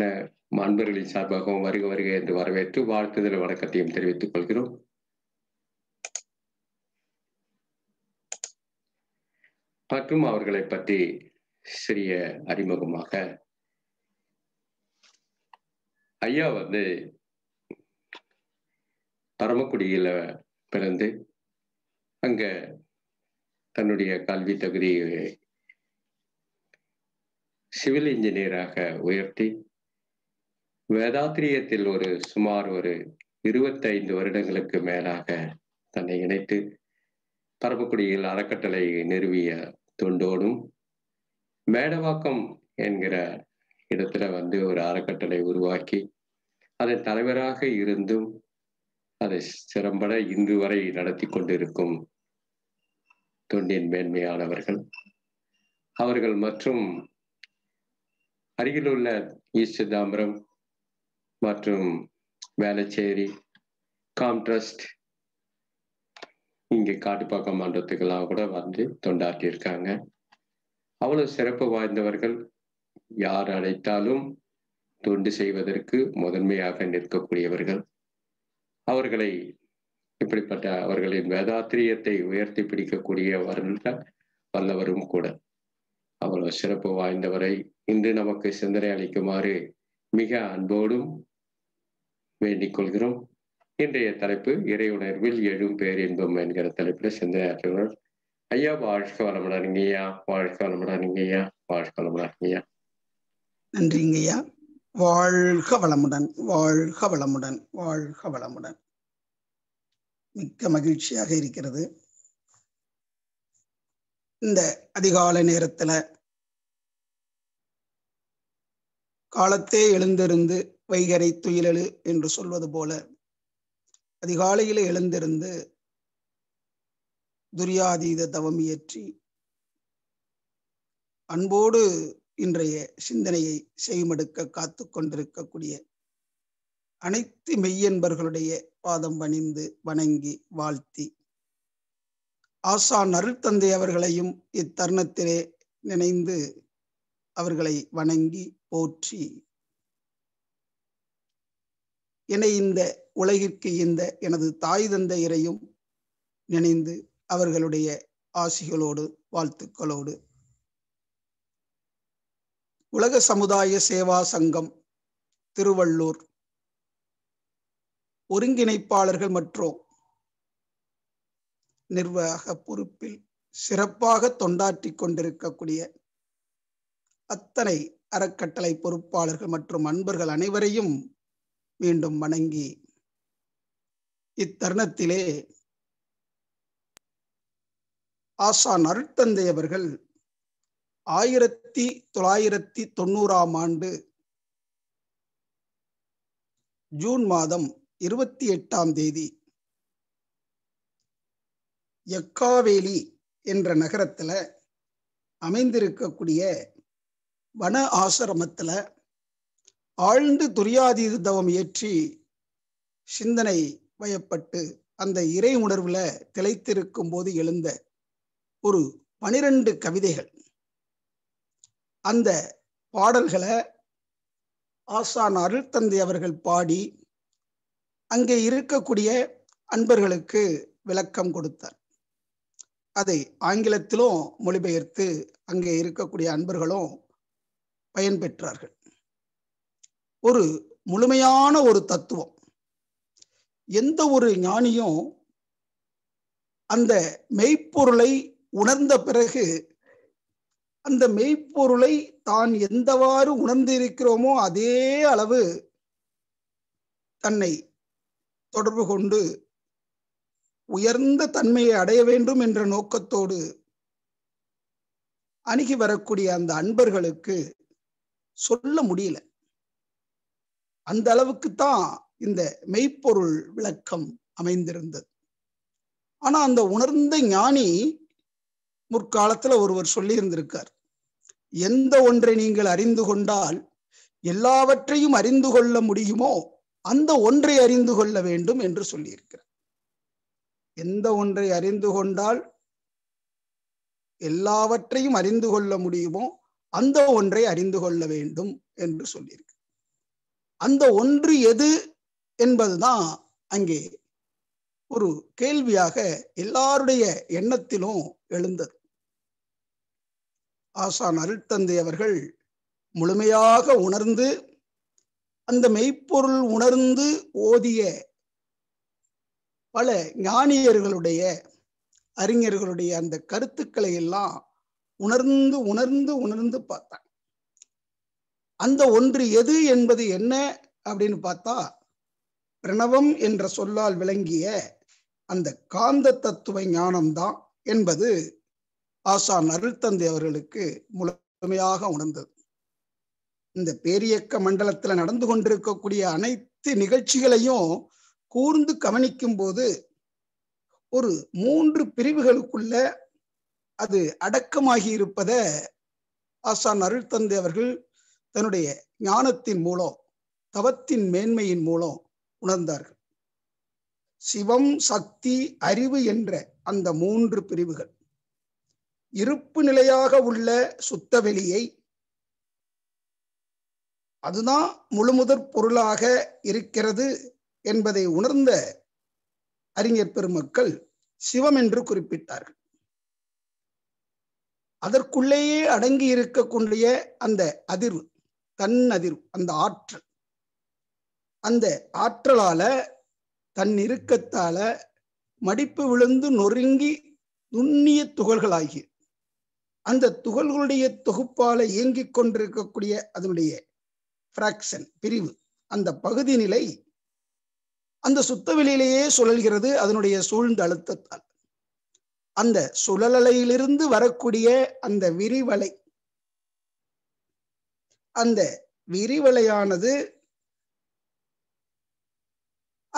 பல அன்பர்களின் சார்பாகவும் வருக வருக என்று வரவேற்று வாழ்த்துதல் வணக்கத்தையும் தெரிவித்துக் கொள்கிறோம் மற்றும் அவர்களை பற்றி சிறிய அறிமுகமாக ஐயா வந்து பரமக்குடியில பிறந்து அங்க தன்னுடைய கல்வி தகுதியை சிவில் இன்ஜினியராக உயர்த்தி வேதாத்திரியத்தில் ஒரு சுமார் ஒரு இருபத்தைந்து வருடங்களுக்கு மேலாக தன்னை இணைத்து பரமக்குடியில் அறக்கட்டளை நிறுவிய தொண்டோடும் மேடவாக்கம் என்கிற இடத்துல வந்து ஒரு அறக்கட்டளை உருவாக்கி அதை தலைவராக இருந்தும் அதை சிறம்பட இன்று வரை நடத்தி கொண்டிருக்கும் தொண்டின் மேன்மையானவர்கள் அவர்கள் மற்றும் அருகிலுள்ள ஈஸ்ட் தாம்பரம் மற்றும் வேளச்சேரி காம்ட்ரஸ்ட் இங்கே காட்டுப்பாக்கம் மன்றத்துக்கெல்லாம் கூட வந்து தொண்டாற்றியிருக்காங்க அவ்வளவு சிறப்பு வாய்ந்தவர்கள் யார் அழைத்தாலும் தொண்டு செய்வதற்கு முதன்மையாக நிற்கக்கூடியவர்கள் அவர்களை இப்படிப்பட்ட அவர்களின் வேதாத்திரியத்தை உயர்த்தி பிடிக்கக்கூடியவர்கள் வல்லவரும் கூட அவ்வளவு சிறப்பு வாய்ந்தவரை இன்று நமக்கு சிந்தனை அளிக்குமாறு மிக அன்போடும் வேண்டிக் கொள்கிறோம் இன்றைய தலைப்பு இறையுணர்வில் எழும் பேர் என்பம் என்கிற தலைப்பில் சிந்தனையாற்றுகிறோம் ஐயா வாழ்க ஐயா வாழ்க ஐயா வாழ்க நன்றிங்க நன்றிங்கய்யா வாழ்க வளமுடன் வாழ்க வளமுடன் வாழ்க வளமுடன் மிக்க மகிழ்ச்சியாக இருக்கிறது இந்த அதிகாலை நேரத்துல காலத்தே எழுந்திருந்து வைகரை துயிலழு என்று சொல்வது போல அதிகாலையில் எழுந்திருந்து துரியாதீத தவம் இயற்றி அன்போடு இன்றைய சிந்தனையை செய்மடுக்க காத்து கொண்டிருக்கக்கூடிய அனைத்து மெய்யன்பர்களுடைய பாதம் பணிந்து வணங்கி வாழ்த்தி ஆசான் அருள்தந்தை அவர்களையும் இத்தருணத்திலே நினைந்து அவர்களை வணங்கி போற்றி என்னை இந்த உலகிற்கு இந்த எனது தாய் தந்தையரையும் நினைந்து அவர்களுடைய ஆசிகளோடு வாழ்த்துக்களோடு உலக சமுதாய சேவா சங்கம் திருவள்ளூர் ஒருங்கிணைப்பாளர்கள் மற்றும் நிர்வாக பொறுப்பில் சிறப்பாக தொண்டாற்றி கொண்டிருக்கக்கூடிய அத்தனை அறக்கட்டளை பொறுப்பாளர்கள் மற்றும் அன்பர்கள் அனைவரையும் மீண்டும் வணங்கி இத்தருணத்திலே ஆசான் அருட்தந்தை அவர்கள் ஆயிரத்தி தொள்ளாயிரத்தி தொண்ணூறாம் ஆண்டு ஜூன் மாதம் இருபத்தி எட்டாம் தேதி எக்காவேலி என்ற நகரத்தில் அமைந்திருக்கக்கூடிய வன ஆசிரமத்தில் ஆழ்ந்து துரியாதீத தவம் ஏற்றி சிந்தனை வயப்பட்டு அந்த இறை உணர்வுல திளைத்திருக்கும் போது எழுந்த ஒரு பனிரெண்டு கவிதைகள் அந்த பாடல்களை ஆசான் அருள்தந்தை அவர்கள் பாடி அங்கே இருக்கக்கூடிய அன்பர்களுக்கு விளக்கம் கொடுத்தார் அதை ஆங்கிலத்திலும் மொழிபெயர்த்து அங்கே இருக்கக்கூடிய அன்பர்களும் பயன்பெற்றார்கள் ஒரு முழுமையான ஒரு தத்துவம் எந்த ஒரு ஞானியும் அந்த மெய்ப்பொருளை உணர்ந்த பிறகு அந்த மெய்ப்பொருளை தான் எந்தவாறு உணர்ந்திருக்கிறோமோ அதே அளவு தன்னை தொடர்பு கொண்டு உயர்ந்த தன்மையை அடைய வேண்டும் என்ற நோக்கத்தோடு அணுகி வரக்கூடிய அந்த அன்பர்களுக்கு சொல்ல முடியல அந்த அளவுக்கு தான் இந்த மெய்ப்பொருள் விளக்கம் அமைந்திருந்தது ஆனா அந்த உணர்ந்த ஞானி முற்காலத்துல ஒருவர் சொல்லி இருந்திருக்கார் எந்த ஒன்றை நீங்கள் அறிந்து கொண்டால் எல்லாவற்றையும் அறிந்து கொள்ள முடியுமோ அந்த ஒன்றை அறிந்து கொள்ள வேண்டும் என்று சொல்லியிருக்கிறார் எந்த ஒன்றை அறிந்து கொண்டால் எல்லாவற்றையும் அறிந்து கொள்ள முடியுமோ அந்த ஒன்றை அறிந்து கொள்ள வேண்டும் என்று சொல்லியிருக்கிறார் அந்த ஒன்று எது என்பதுதான் அங்கே ஒரு கேள்வியாக எல்லாருடைய எண்ணத்திலும் எழுந்தது ஆசான் அருட்தந்தை அவர்கள் முழுமையாக உணர்ந்து அந்த மெய்ப்பொருள் உணர்ந்து ஓதிய பல ஞானியர்களுடைய அறிஞர்களுடைய அந்த கருத்துக்களை எல்லாம் உணர்ந்து உணர்ந்து உணர்ந்து பார்த்தாங்க அந்த ஒன்று எது என்பது என்ன அப்படின்னு பார்த்தா பிரணவம் என்ற சொல்லால் விளங்கிய அந்த காந்த தத்துவ ஞானம்தான் என்பது ஆசான் அருள்தந்தை அவர்களுக்கு முழுமையாக உணர்ந்தது இந்த பேரியக்க மண்டலத்துல நடந்து கொண்டிருக்கக்கூடிய அனைத்து நிகழ்ச்சிகளையும் கூர்ந்து கவனிக்கும் போது ஒரு மூன்று பிரிவுகளுக்குள்ள அது அடக்கமாகி இருப்பதை ஆசான் அருள்தந்தை அவர்கள் தன்னுடைய ஞானத்தின் மூலம் தவத்தின் மேன்மையின் மூலம் உணர்ந்தார்கள் சிவம் சக்தி அறிவு என்ற அந்த மூன்று பிரிவுகள் இருப்பு நிலையாக உள்ள சுத்த வெளியை அதுதான் முழுமுதற் பொருளாக இருக்கிறது என்பதை உணர்ந்த அறிஞர் பெருமக்கள் சிவம் என்று குறிப்பிட்டார்கள் அதற்குள்ளேயே அடங்கி இருக்கக்கூடிய அந்த அதிர்வு தன்னதிர் அந்த ஆற்றல் அந்த ஆற்றலால தன் இருக்கத்தால மடிப்பு விழுந்து நொறுங்கி நுண்ணிய துகள்களாகிய அந்த துகள்களுடைய தொகுப்பால இயங்கிக் கொண்டிருக்கக்கூடிய அதனுடைய பிராக்ஷன் பிரிவு அந்த பகுதி நிலை அந்த சுத்தவெளியிலேயே சுழல்கிறது அதனுடைய சூழ்ந்த அழுத்தத்தால் அந்த சுழலலையிலிருந்து வரக்கூடிய அந்த விரிவலை அந்த விரிவலையானது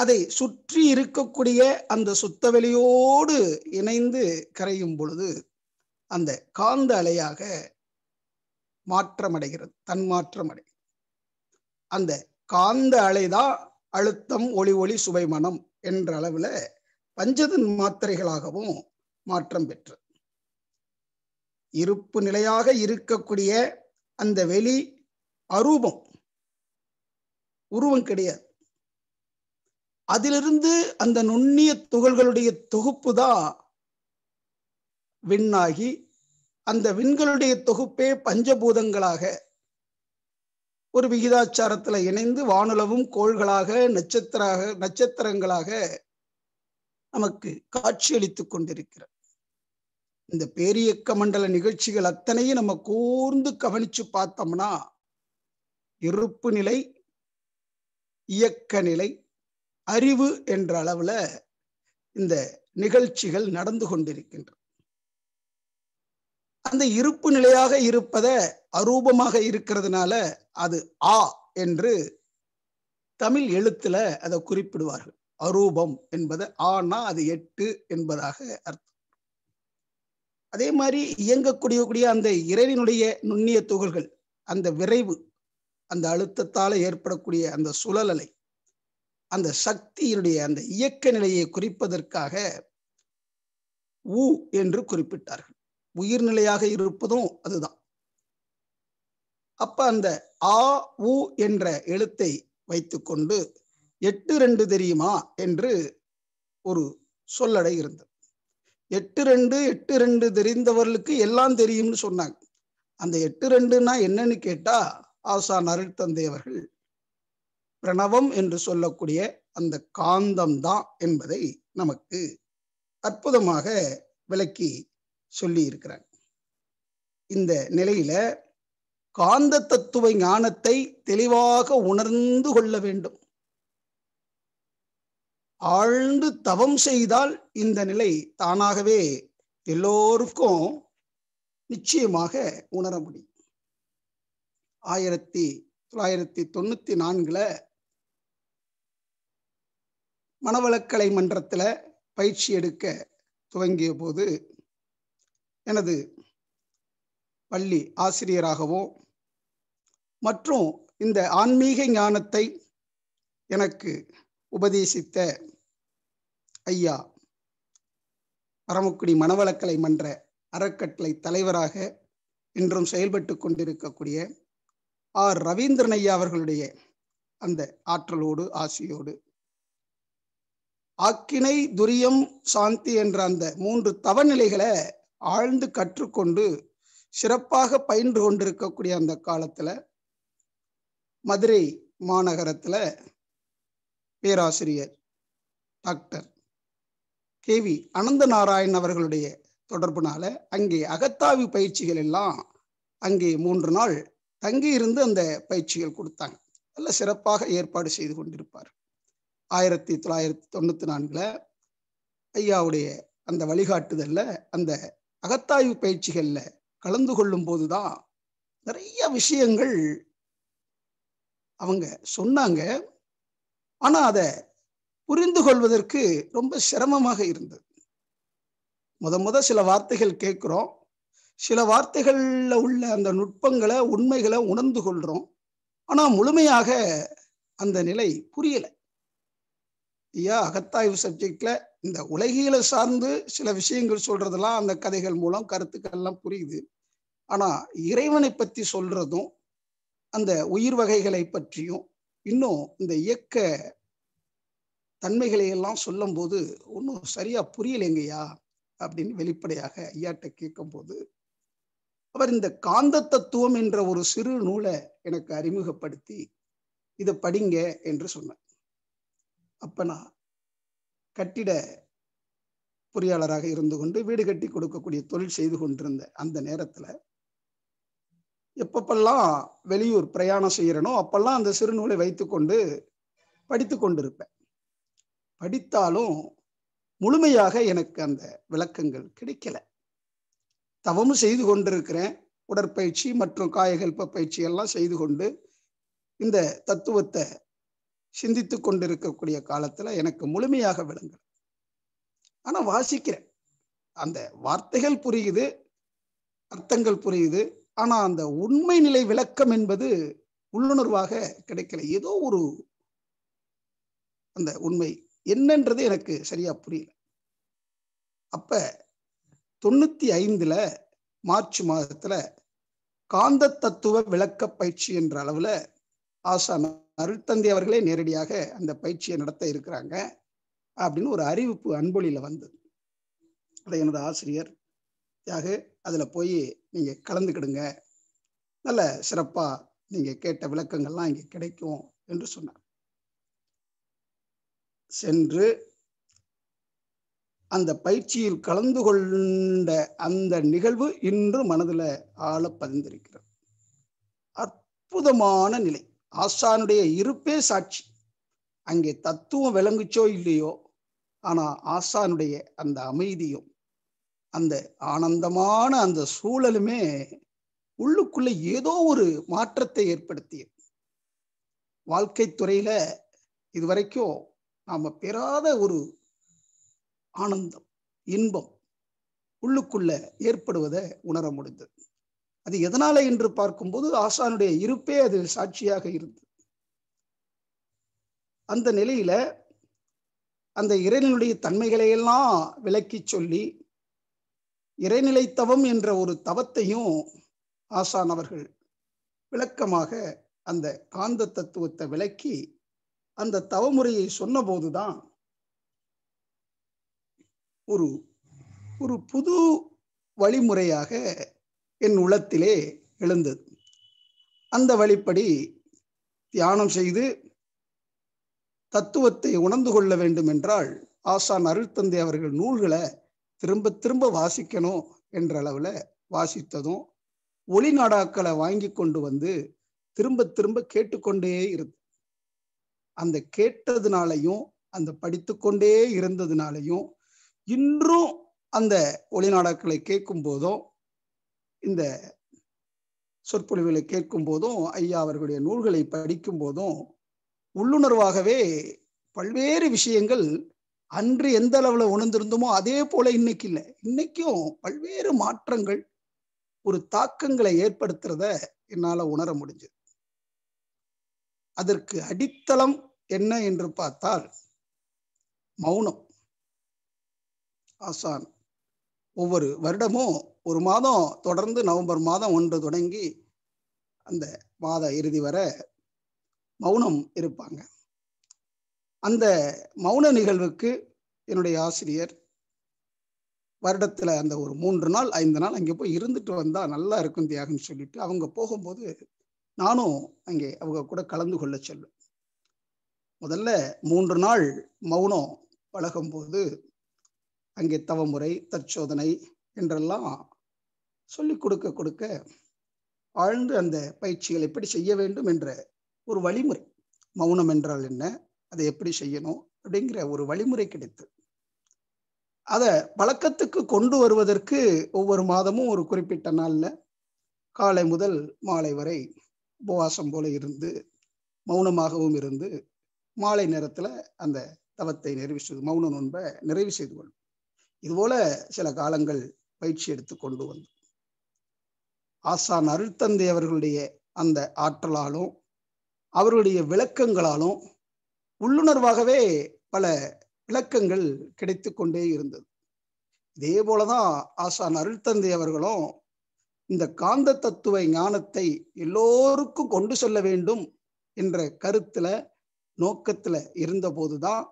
அதை சுற்றி இருக்கக்கூடிய அந்த சுத்தவெளியோடு இணைந்து கரையும் பொழுது அந்த காந்த அலையாக மாற்றமடைகிறது தன்மாற்றம் அடைகிறது அந்த காந்த அலைதான் அழுத்தம் ஒளி ஒளி சுவை மனம் என்ற அளவுல பஞ்சதன் மாத்திரைகளாகவும் மாற்றம் பெற்று இருப்பு நிலையாக இருக்கக்கூடிய அந்த வெளி அரூபம் உருவம் கிடையாது அதிலிருந்து அந்த நுண்ணிய துகள்களுடைய தொகுப்பு தான் விண்ணாகி அந்த விண்களுடைய தொகுப்பே பஞ்சபூதங்களாக ஒரு விகிதாச்சாரத்தில் இணைந்து வானுலவும் கோள்களாக நட்சத்திராக நட்சத்திரங்களாக நமக்கு காட்சியளித்துக் கொண்டிருக்கிறது இந்த பேரியக்க மண்டல நிகழ்ச்சிகள் அத்தனையும் நம்ம கூர்ந்து கவனிச்சு பார்த்தோம்னா இருப்பு நிலை இயக்க நிலை அறிவு என்ற அளவுல இந்த நிகழ்ச்சிகள் நடந்து கொண்டிருக்கின்றன அந்த இருப்பு நிலையாக இருப்பத அரூபமாக இருக்கிறதுனால அது ஆ என்று தமிழ் எழுத்துல அதை குறிப்பிடுவார்கள் அரூபம் என்பது ஆனா அது எட்டு என்பதாக அர்த்தம் அதே மாதிரி இயங்கக்கூடிய அந்த இறைவனுடைய நுண்ணிய துகள்கள் அந்த விரைவு அந்த அழுத்தத்தால் ஏற்படக்கூடிய அந்த சுழலலை அந்த சக்தியினுடைய அந்த இயக்க நிலையை குறிப்பதற்காக உ என்று குறிப்பிட்டார்கள் உயிர்நிலையாக இருப்பதும் அதுதான் அப்ப அந்த ஆ உ என்ற எழுத்தை வைத்துக்கொண்டு எட்டு ரெண்டு தெரியுமா என்று ஒரு சொல்லடை இருந்தது எட்டு ரெண்டு எட்டு ரெண்டு தெரிந்தவர்களுக்கு எல்லாம் தெரியும்னு சொன்னாங்க அந்த எட்டு ரெண்டுன்னா என்னன்னு கேட்டா ஆசான் அருட்தந்தை அவர்கள் பிரணவம் என்று சொல்லக்கூடிய அந்த காந்தம்தான் என்பதை நமக்கு அற்புதமாக விளக்கி சொல்லி இருக்கிறாங்க இந்த நிலையில காந்த தத்துவ ஞானத்தை தெளிவாக உணர்ந்து கொள்ள வேண்டும் ஆழ்ந்து தவம் செய்தால் இந்த நிலை தானாகவே எல்லோருக்கும் நிச்சயமாக உணர முடியும் ஆயிரத்தி தொள்ளாயிரத்தி தொண்ணூற்றி நான்கில் மனவளக்கலை மன்றத்தில் பயிற்சி எடுக்க துவங்கிய போது எனது பள்ளி ஆசிரியராகவோ மற்றும் இந்த ஆன்மீக ஞானத்தை எனக்கு உபதேசித்த ஐயா பரமக்குடி மனவளக்கலை மன்ற அறக்கட்டளை தலைவராக இன்றும் செயல்பட்டு கொண்டிருக்கக்கூடிய ஆர் ரவீந்திரன் ஐயா அவர்களுடைய அந்த ஆற்றலோடு ஆசையோடு ஆக்கினை துரியம் சாந்தி என்ற அந்த மூன்று தவநிலைகளை ஆழ்ந்து கற்றுக்கொண்டு சிறப்பாக பயின்று கொண்டிருக்கக்கூடிய அந்த காலத்துல மதுரை மாநகரத்துல பேராசிரியர் doctor K V Anantha Narayan அவர்களுடைய தொடர்புனால அங்கே அகத்தாவி பயிற்சிகள் எல்லாம் அங்கே மூன்று நாள் தங்கி இருந்து அந்த பயிற்சிகள் கொடுத்தாங்க நல்ல சிறப்பாக ஏற்பாடு செய்து கொண்டிருப்பார் ஆயிரத்தி தொள்ளாயிரத்தி தொண்ணூற்றி நான்கில் ஐயாவுடைய அந்த வழிகாட்டுதலில் அந்த அகத்தாய்வு பயிற்சிகளில் கலந்து கொள்ளும் போதுதான் நிறைய விஷயங்கள் அவங்க சொன்னாங்க ஆனால் அதை புரிந்து கொள்வதற்கு ரொம்ப சிரமமாக இருந்தது முத முத சில வார்த்தைகள் கேட்குறோம் சில வார்த்தைகளில் உள்ள அந்த நுட்பங்களை உண்மைகளை உணர்ந்து கொள்கிறோம் ஆனால் முழுமையாக அந்த நிலை புரியலை ஐயா அகத்தாய்வு சப்ஜெக்டில் இந்த உலகியில சார்ந்து சில விஷயங்கள் சொல்றதெல்லாம் அந்த கதைகள் மூலம் கருத்துக்கள்லாம் புரியுது ஆனால் இறைவனை பற்றி சொல்றதும் அந்த உயிர் வகைகளை பற்றியும் இன்னும் இந்த இயக்க தன்மைகளை எல்லாம் சொல்லும் போது ஒன்றும் சரியா புரியலைங்கய்யா அப்படின்னு வெளிப்படையாக ஐயாட்ட கேட்கும்போது அவர் இந்த காந்த தத்துவம் என்ற ஒரு சிறு நூலை எனக்கு அறிமுகப்படுத்தி இதை படிங்க என்று சொன்னார் அப்ப நான் கட்டிட பொறியாளராக இருந்து கொண்டு வீடு கட்டி கொடுக்கக்கூடிய தொழில் செய்து கொண்டிருந்த அந்த நேரத்துல எப்பப்பெல்லாம் வெளியூர் பிரயாணம் செய்யறனோ அப்பெல்லாம் அந்த சிறு நூலை வைத்துக்கொண்டு படித்து கொண்டிருப்பேன் படித்தாலும் முழுமையாக எனக்கு அந்த விளக்கங்கள் கிடைக்கல தவம் செய்து கொண்டிருக்கிறேன் உடற்பயிற்சி மற்றும் காயகல்ப பயிற்சி எல்லாம் செய்து கொண்டு இந்த தத்துவத்தை சிந்தித்து கொண்டிருக்கக்கூடிய காலத்தில் எனக்கு முழுமையாக விளங்க ஆனால் வாசிக்கிறேன் அந்த வார்த்தைகள் புரியுது அர்த்தங்கள் புரியுது ஆனால் அந்த உண்மை நிலை விளக்கம் என்பது உள்ளுணர்வாக கிடைக்கல ஏதோ ஒரு அந்த உண்மை என்னன்றது எனக்கு சரியா புரியல அப்ப தொண்ணூத்தி ஐந்துல மார்ச் மாதத்துல காந்த தத்துவ விளக்க பயிற்சி என்ற அளவுல ஆசான் அருள்தந்தி அவர்களே நேரடியாக அந்த பயிற்சியை நடத்த இருக்கிறாங்க அப்படின்னு ஒரு அறிவிப்பு அன்பொழியில வந்தது அதை எனது ஆசிரியர் யாக அதில் போய் நீங்கள் கலந்துக்கிடுங்க நல்ல சிறப்பாக நீங்கள் கேட்ட விளக்கங்கள்லாம் இங்கே கிடைக்கும் என்று சொன்னார் சென்று அந்த பயிற்சியில் கலந்து கொண்ட அந்த நிகழ்வு இன்று மனதில் ஆழ பதிந்திருக்கிறது அற்புதமான நிலை ஆசானுடைய இருப்பே சாட்சி அங்கே தத்துவம் விளங்குச்சோ இல்லையோ ஆனா ஆசானுடைய அந்த அமைதியும் அந்த ஆனந்தமான அந்த சூழலுமே உள்ளுக்குள்ள ஏதோ ஒரு மாற்றத்தை ஏற்படுத்தியது வாழ்க்கை துறையில இதுவரைக்கும் நாம பெறாத ஒரு ஆனந்தம் இன்பம் உள்ளுக்குள்ள ஏற்படுவதை உணர முடிந்தது அது எதனால என்று பார்க்கும்போது ஆசானுடைய இருப்பே அது சாட்சியாக இருந்தது அந்த நிலையில அந்த இறைவனுடைய தன்மைகளையெல்லாம் விளக்கி சொல்லி இறைநிலை தவம் என்ற ஒரு தவத்தையும் ஆசான் அவர்கள் விளக்கமாக அந்த காந்த தத்துவத்தை விளக்கி அந்த தவமுறையை சொன்னபோதுதான் ஒரு ஒரு புது வழிமுறையாக என் உள்ளத்திலே எழுந்தது அந்த வழிப்படி தியானம் செய்து தத்துவத்தை உணர்ந்து கொள்ள வேண்டும் என்றால் ஆசான் அருள்தந்தை அவர்கள் நூல்களை திரும்ப திரும்ப வாசிக்கணும் என்ற அளவில் வாசித்ததும் ஒளி நாடாக்களை வாங்கி கொண்டு வந்து திரும்ப திரும்ப கேட்டுக்கொண்டே இருந்து அந்த கேட்டதுனாலையும் அந்த படித்துக்கொண்டே இருந்ததுனாலையும் இன்றும் அந்த ஒளிநாடாக்களை கேட்கும் போதும் இந்த சொற்பொழிவுகளை கேட்கும் போதும் ஐயா அவர்களுடைய நூல்களை படிக்கும் போதும் உள்ளுணர்வாகவே பல்வேறு விஷயங்கள் அன்று எந்த அளவுல உணர்ந்திருந்தோமோ அதே போல இன்னைக்கு இல்லை இன்னைக்கும் பல்வேறு மாற்றங்கள் ஒரு தாக்கங்களை ஏற்படுத்துறத என்னால உணர முடிஞ்சது அதற்கு அடித்தளம் என்ன என்று பார்த்தால் மௌனம் ஆசான் ஒவ்வொரு வருடமும் ஒரு மாதம் தொடர்ந்து நவம்பர் மாதம் ஒன்று தொடங்கி அந்த மாத இறுதி வர மௌனம் இருப்பாங்க அந்த மௌன நிகழ்வுக்கு என்னுடைய ஆசிரியர் வருடத்தில் அந்த ஒரு மூன்று நாள் ஐந்து நாள் அங்கே போய் இருந்துட்டு வந்தால் நல்லா இருக்கும் தியாகம்னு சொல்லிட்டு அவங்க போகும்போது நானும் அங்கே அவங்க கூட கலந்து கொள்ள செல்வேன் முதல்ல மூன்று நாள் மௌனம் பழகும்போது அங்கே தவமுறை தற்சோதனை என்றெல்லாம் சொல்லிக் கொடுக்க கொடுக்க ஆழ்ந்து அந்த பயிற்சிகள் எப்படி செய்ய வேண்டும் என்ற ஒரு வழிமுறை மௌனம் என்றால் என்ன அதை எப்படி செய்யணும் அப்படிங்கிற ஒரு வழிமுறை கிடைத்து அதை பழக்கத்துக்கு கொண்டு வருவதற்கு ஒவ்வொரு மாதமும் ஒரு குறிப்பிட்ட நாளில் காலை முதல் மாலை வரை உபவாசம் போல இருந்து மௌனமாகவும் இருந்து மாலை நேரத்தில் அந்த தவத்தை நிறைவு செய்து மௌன நோன்பை நிறைவு செய்து கொள்ளும் இதுபோல சில காலங்கள் பயிற்சி எடுத்து கொண்டு வந்தோம் ஆசான் அவர்களுடைய அந்த ஆற்றலாலும் அவர்களுடைய விளக்கங்களாலும் உள்ளுணர்வாகவே பல விளக்கங்கள் கிடைத்து கொண்டே இருந்தது இதே போலதான் ஆசான் அருள்தந்தை அவர்களும் இந்த காந்த தத்துவ ஞானத்தை எல்லோருக்கும் கொண்டு செல்ல வேண்டும் என்ற கருத்துல நோக்கத்துல இருந்த போதுதான்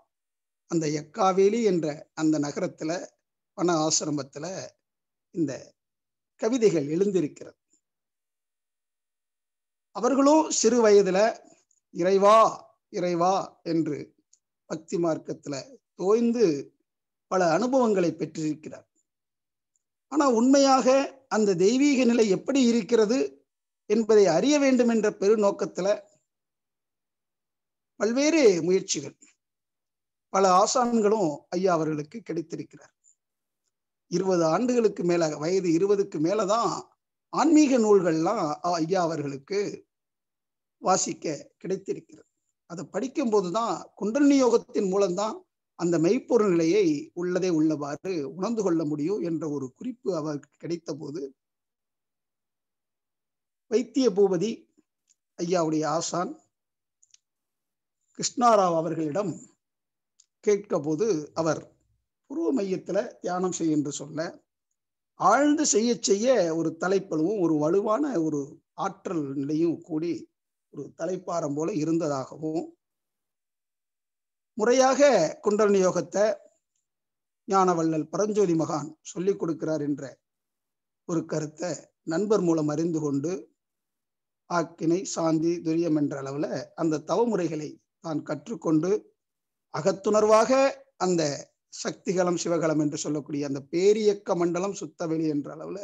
அந்த எக்காவேலி என்ற அந்த நகரத்துல வன ஆசிரமத்துல இந்த கவிதைகள் எழுந்திருக்கிறது அவர்களும் சிறு வயதுல இறைவா இறைவா என்று பக்தி மார்க்கத்துல தோய்ந்து பல அனுபவங்களை பெற்றிருக்கிறார் ஆனா உண்மையாக அந்த தெய்வீக நிலை எப்படி இருக்கிறது என்பதை அறிய வேண்டும் என்ற நோக்கத்துல பல்வேறு முயற்சிகள் பல ஆசான்களும் ஐயா அவர்களுக்கு கிடைத்திருக்கிறார் இருபது ஆண்டுகளுக்கு மேல வயது இருபதுக்கு மேலதான் ஆன்மீக நூல்கள்லாம் ஐயா அவர்களுக்கு வாசிக்க கிடைத்திருக்கிறது அதை படிக்கும்போது தான் குண்டலினி யோகத்தின் மூலம்தான் அந்த மெய்ப்பொருள் நிலையை உள்ளதே உள்ளவாறு உணர்ந்து கொள்ள முடியும் என்ற ஒரு குறிப்பு அவருக்கு கிடைத்த போது வைத்திய பூபதி ஐயாவுடைய ஆசான் கிருஷ்ணாராவ் அவர்களிடம் கேட்க போது அவர் உருவ மையத்துல தியானம் செய் என்று சொல்ல ஆழ்ந்து செய்ய செய்ய ஒரு தலைப்பலவும் ஒரு வலுவான ஒரு ஆற்றல் நிலையும் கூடி ஒரு தலைப்பாரம் போல இருந்ததாகவும் முறையாக குண்டலினி ஞான ஞானவள்ளல் பரஞ்சோதி மகான் சொல்லிக் கொடுக்கிறார் என்ற ஒரு கருத்தை நண்பர் மூலம் அறிந்து கொண்டு ஆக்கினை சாந்தி துரியம் என்ற அளவில் அந்த தவமுறைகளை தான் கற்றுக்கொண்டு அகத்துணர்வாக அந்த சக்திகளம் சிவகலம் என்று சொல்லக்கூடிய அந்த பேரியக்க மண்டலம் சுத்தவெளி என்ற அளவுல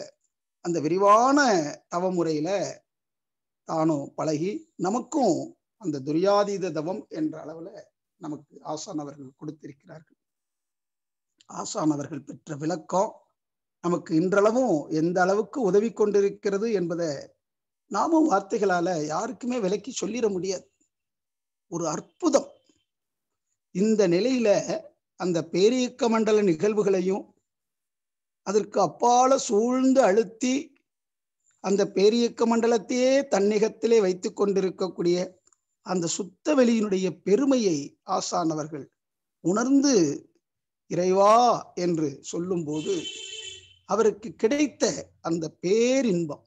அந்த விரிவான முறையில தானும் பழகி நமக்கும் அந்த துரியாதீத தவம் என்ற அளவுல நமக்கு ஆசான் அவர்கள் கொடுத்திருக்கிறார்கள் ஆசான் அவர்கள் பெற்ற விளக்கம் நமக்கு இன்றளவும் எந்த அளவுக்கு உதவி கொண்டிருக்கிறது என்பதை நாமும் வார்த்தைகளால யாருக்குமே விலக்கி சொல்லிட முடியாது ஒரு அற்புதம் இந்த நிலையில அந்த பேரியக்க மண்டல நிகழ்வுகளையும் அதற்கு அப்பால சூழ்ந்து அழுத்தி அந்த பேரியக்க மண்டலத்தையே தன்னிகத்திலே வைத்து கொண்டிருக்கக்கூடிய அந்த சுத்த வெளியினுடைய பெருமையை ஆசானவர்கள் உணர்ந்து இறைவா என்று சொல்லும்போது அவருக்கு கிடைத்த அந்த பேரின்பம்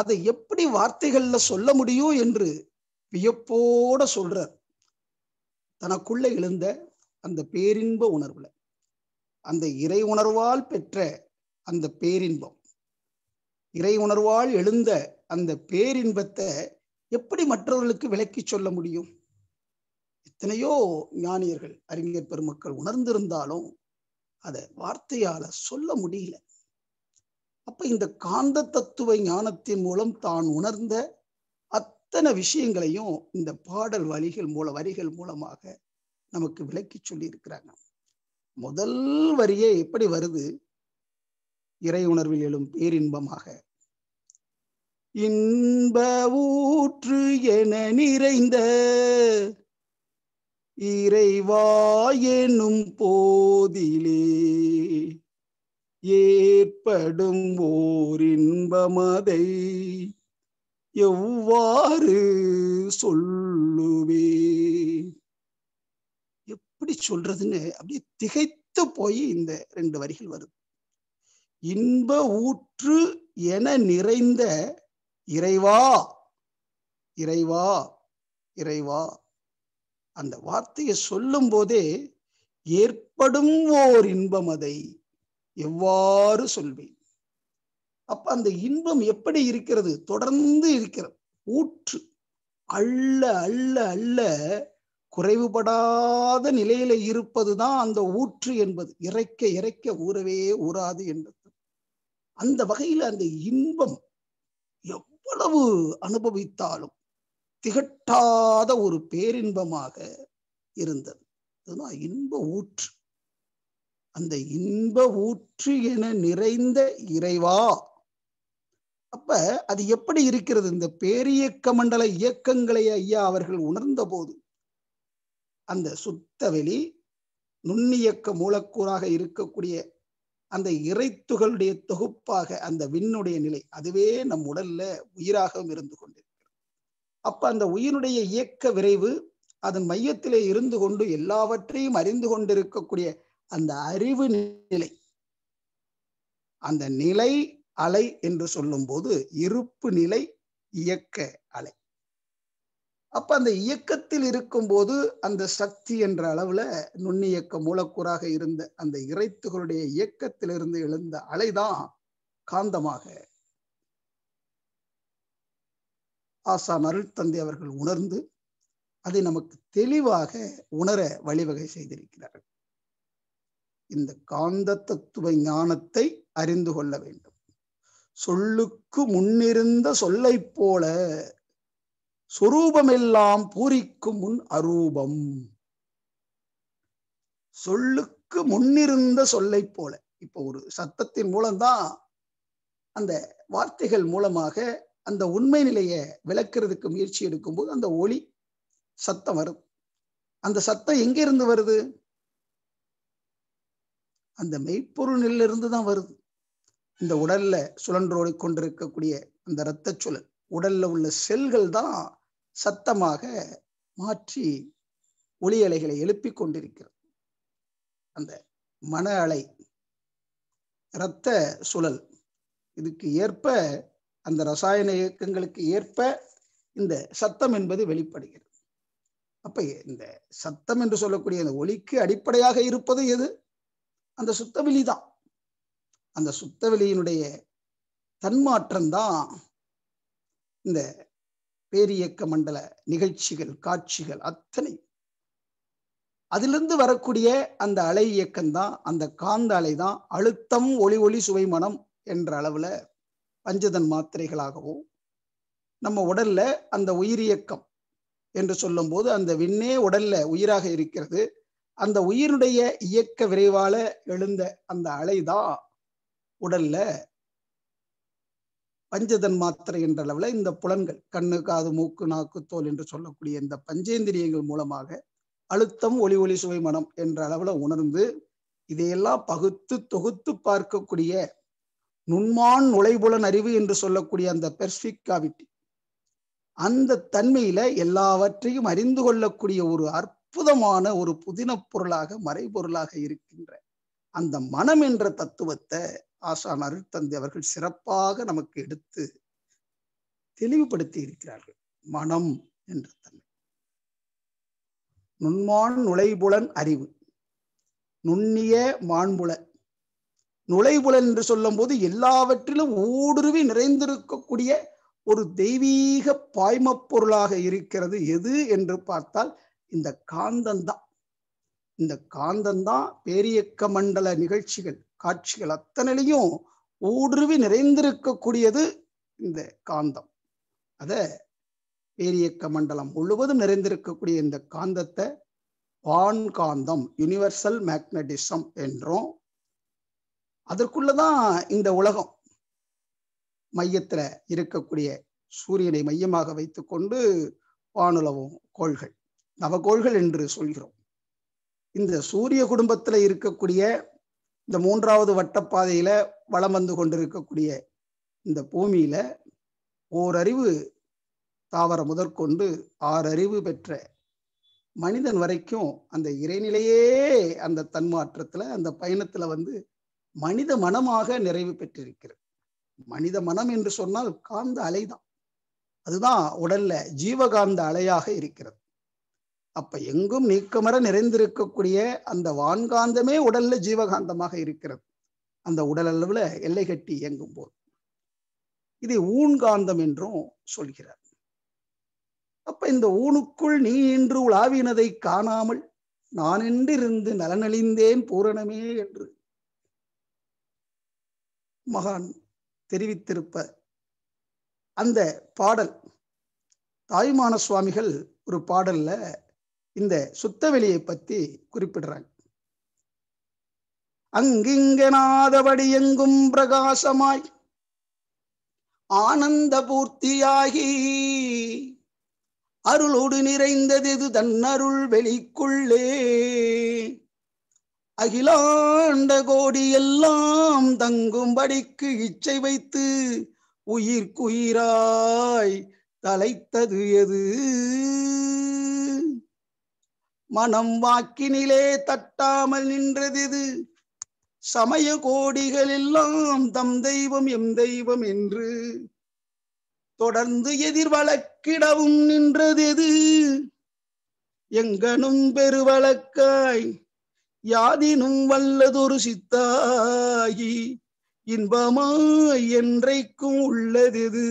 அதை எப்படி வார்த்தைகள்ல சொல்ல முடியும் என்று வியப்போட சொல்றார் தனக்குள்ள எழுந்த அந்த பேரின்ப உணர்வுல அந்த இறை உணர்வால் பெற்ற அந்த பேரின்பம் இறை உணர்வால் எழுந்த அந்த பேரின்பத்தை எப்படி மற்றவர்களுக்கு விளக்கி சொல்ல முடியும் எத்தனையோ ஞானியர்கள் அறிஞர் பெருமக்கள் உணர்ந்திருந்தாலும் அதை வார்த்தையால சொல்ல முடியல அப்ப இந்த காந்த தத்துவ ஞானத்தின் மூலம் தான் உணர்ந்த அத்தனை விஷயங்களையும் இந்த பாடல் வழிகள் மூல வரிகள் மூலமாக நமக்கு விளக்கி சொல்லி இருக்கிறாங்க முதல் வரியே எப்படி வருது இறை உணர்வில் எழும் பேரின்பமாக இன்ப ஊற்று என நிறைந்த இறைவாயெனும் போதிலே ஏற்படும் ஓரின்பமதை எவ்வாறு சொல்லுவே எப்படி சொல்றதுன்னு அப்படியே திகைத்து போய் இந்த ரெண்டு வரிகள் வருது இன்ப ஊற்று என நிறைந்த இறைவா இறைவா இறைவா அந்த வார்த்தையை சொல்லும் போதே ஏற்படும் ஓர் இன்பம் அதை எவ்வாறு சொல்வேன் அப்ப அந்த இன்பம் எப்படி இருக்கிறது தொடர்ந்து இருக்கிறது ஊற்று அல்ல அல்ல அல்ல குறைவுபடாத நிலையில இருப்பதுதான் அந்த ஊற்று என்பது இறைக்க இறைக்க ஊறவே ஊறாது என்பது அந்த வகையில அந்த இன்பம் எவ்வளவு அனுபவித்தாலும் திகட்டாத ஒரு பேரின்பமாக இருந்தது அதுதான் இன்ப ஊற்று அந்த இன்ப ஊற்று என நிறைந்த இறைவா அப்ப அது எப்படி இருக்கிறது இந்த பேரியக்க மண்டல இயக்கங்களை ஐயா அவர்கள் உணர்ந்த போது அந்த சுத்த வெளி நுண்ணியக்க மூலக்கூறாக இருக்கக்கூடிய அந்த இறைத்துகளுடைய தொகுப்பாக அந்த விண்ணுடைய நிலை அதுவே நம் உடல்ல உயிராகவும் இருந்து கொண்டிருக்கிறது அப்ப அந்த உயிருடைய இயக்க விரைவு அதன் மையத்திலே இருந்து கொண்டு எல்லாவற்றையும் அறிந்து கொண்டிருக்கக்கூடிய அந்த அறிவு நிலை அந்த நிலை அலை என்று சொல்லும்போது இருப்பு நிலை இயக்க அப்ப அந்த இயக்கத்தில் இருக்கும்போது அந்த சக்தி என்ற அளவுல நுண்ணியக்க மூலக்கூறாக இருந்த அந்த இறைத்துகளுடைய இயக்கத்திலிருந்து எழுந்த அலைதான் காந்தமாக மருள் தந்தை அவர்கள் உணர்ந்து அதை நமக்கு தெளிவாக உணர வழிவகை செய்திருக்கிறார்கள் இந்த காந்த தத்துவ ஞானத்தை அறிந்து கொள்ள வேண்டும் சொல்லுக்கு முன்னிருந்த சொல்லை போல சொரூபம் எல்லாம் பூரிக்கும் முன் அரூபம் சொல்லுக்கு முன்னிருந்த சொல்லை போல இப்போ ஒரு சத்தத்தின் மூலம்தான் அந்த வார்த்தைகள் மூலமாக அந்த உண்மை நிலையை விளக்குறதுக்கு முயற்சி எடுக்கும்போது அந்த ஒளி சத்தம் வரும் அந்த சத்தம் எங்க இருந்து வருது அந்த மெய்ப்பொருளில் இருந்து தான் வருது இந்த உடல்ல சுழன்றோடி கொண்டிருக்கக்கூடிய அந்த இரத்த சுழல் உடல்ல உள்ள செல்கள் தான் சத்தமாக மாற்றி ஒளி அலைகளை எழுப்பி கொண்டிருக்கிறது அந்த மன அலை இரத்த சுழல் இதுக்கு ஏற்ப அந்த ரசாயன இயக்கங்களுக்கு ஏற்ப இந்த சத்தம் என்பது வெளிப்படுகிறது அப்ப இந்த சத்தம் என்று சொல்லக்கூடிய அந்த ஒளிக்கு அடிப்படையாக இருப்பது எது அந்த சுத்தவெளி தான் அந்த சுத்தவெளியினுடைய தன்மாற்றம்தான் இந்த பேரியக்க மண்டல நிகழ்ச்சிகள் காட்சிகள் அத்தனை அதிலிருந்து வரக்கூடிய அந்த அலை இயக்கம்தான் அந்த காந்த அலை தான் அழுத்தம் ஒளி ஒளி சுவை மனம் என்ற அளவுல பஞ்சதன் மாத்திரைகளாகவும் நம்ம உடல்ல அந்த உயிரியக்கம் என்று சொல்லும் போது அந்த விண்ணே உடல்ல உயிராக இருக்கிறது அந்த உயிருடைய இயக்க விரைவால எழுந்த அந்த அலைதான் உடல்ல பஞ்சதன் மாத்திரை என்ற அளவில் இந்த புலன்கள் கண்ணு காது மூக்கு நாக்கு தோல் என்று சொல்லக்கூடிய இந்த பஞ்சேந்திரியங்கள் மூலமாக அழுத்தம் ஒளி ஒளி சுவை மனம் என்ற அளவில் உணர்ந்து இதையெல்லாம் பகுத்து தொகுத்து பார்க்கக்கூடிய நுண்மான் நுழைபுலன் அறிவு என்று சொல்லக்கூடிய அந்த பெர்ஸ்பிகாவிட்டி அந்த தன்மையில எல்லாவற்றையும் அறிந்து கொள்ளக்கூடிய ஒரு அற்புதமான ஒரு புதின பொருளாக மறைபொருளாக இருக்கின்ற அந்த மனம் என்ற தத்துவத்தை ஆசான் அருட்தந்தை அவர்கள் சிறப்பாக நமக்கு எடுத்து தெளிவுபடுத்தி இருக்கிறார்கள் மனம் என்ற தன்மை நுண்மான் நுழைபுலன் அறிவு நுண்ணிய மாண்புல நுழைபுலன் என்று சொல்லும் போது எல்லாவற்றிலும் ஊடுருவி நிறைந்திருக்கக்கூடிய ஒரு தெய்வீக பாய்மப்பொருளாக இருக்கிறது எது என்று பார்த்தால் இந்த காந்தந்தான் இந்த காந்தந்தான் பேரியக்க மண்டல நிகழ்ச்சிகள் காட்சிகள் அத்தனையிலையும் ஊடுருவி நிறைந்திருக்கக்கூடியது இந்த காந்தம் அத பேரியக்க மண்டலம் முழுவதும் நிறைந்திருக்கக்கூடிய இந்த காந்தத்தை வான் காந்தம் யூனிவர்சல் மேக்னட்டிசம் என்றும் அதற்குள்ளதான் இந்த உலகம் மையத்துல இருக்கக்கூடிய சூரியனை மையமாக வைத்துக்கொண்டு வானுலவும் கோள்கள் நவகோள்கள் என்று சொல்கிறோம் இந்த சூரிய குடும்பத்துல இருக்கக்கூடிய இந்த மூன்றாவது வட்டப்பாதையில வளம் வந்து கொண்டிருக்கக்கூடிய இந்த பூமியில ஓரறிவு தாவரம் முதற்கொண்டு ஆறறிவு பெற்ற மனிதன் வரைக்கும் அந்த இறைநிலையே அந்த தன்மாற்றத்துல அந்த பயணத்துல வந்து மனித மனமாக நிறைவு பெற்றிருக்கிறது மனித மனம் என்று சொன்னால் காந்த அலைதான் அதுதான் உடல்ல ஜீவகாந்த அலையாக இருக்கிறது அப்ப எங்கும் நீக்கமர நிறைந்திருக்கக்கூடிய அந்த வான்காந்தமே உடல்ல ஜீவகாந்தமாக இருக்கிறது அந்த உடல் அளவுல எல்லை கட்டி இயங்கும் போது இதை ஊன்காந்தம் என்றும் சொல்கிறார் அப்ப இந்த ஊனுக்குள் நீ இன்று உலாவினதை காணாமல் நான் என்றிருந்து நலனழிந்தேன் பூரணமே என்று மகான் தெரிவித்திருப்ப அந்த பாடல் தாய்மான சுவாமிகள் ஒரு பாடல்ல இந்த சுத்த வெளியை பத்தி குறிப்பிடுறாங்க அங்கிங்கனாதபடி எங்கும் பிரகாசமாய் ஆனந்த பூர்த்தியாகி அருளோடு நிறைந்தது இது தன்னருள் வெளிக்குள்ளே அகிலாண்ட கோடி எல்லாம் தங்கும்படிக்கு இச்சை வைத்து உயிர்க்குயிராய் தலைத்தது எது மனம் வாக்கினிலே தட்டாமல் நின்றது சமய கோடிகள் எல்லாம் தம் தெய்வம் எம் தெய்வம் என்று தொடர்ந்து வழக்கிடவும் நின்றதெது எங்கனும் பெருவழக்காய் யாதினும் வல்லதொரு சித்தாகி இன்பமாய் என்றைக்கும் உள்ளதெது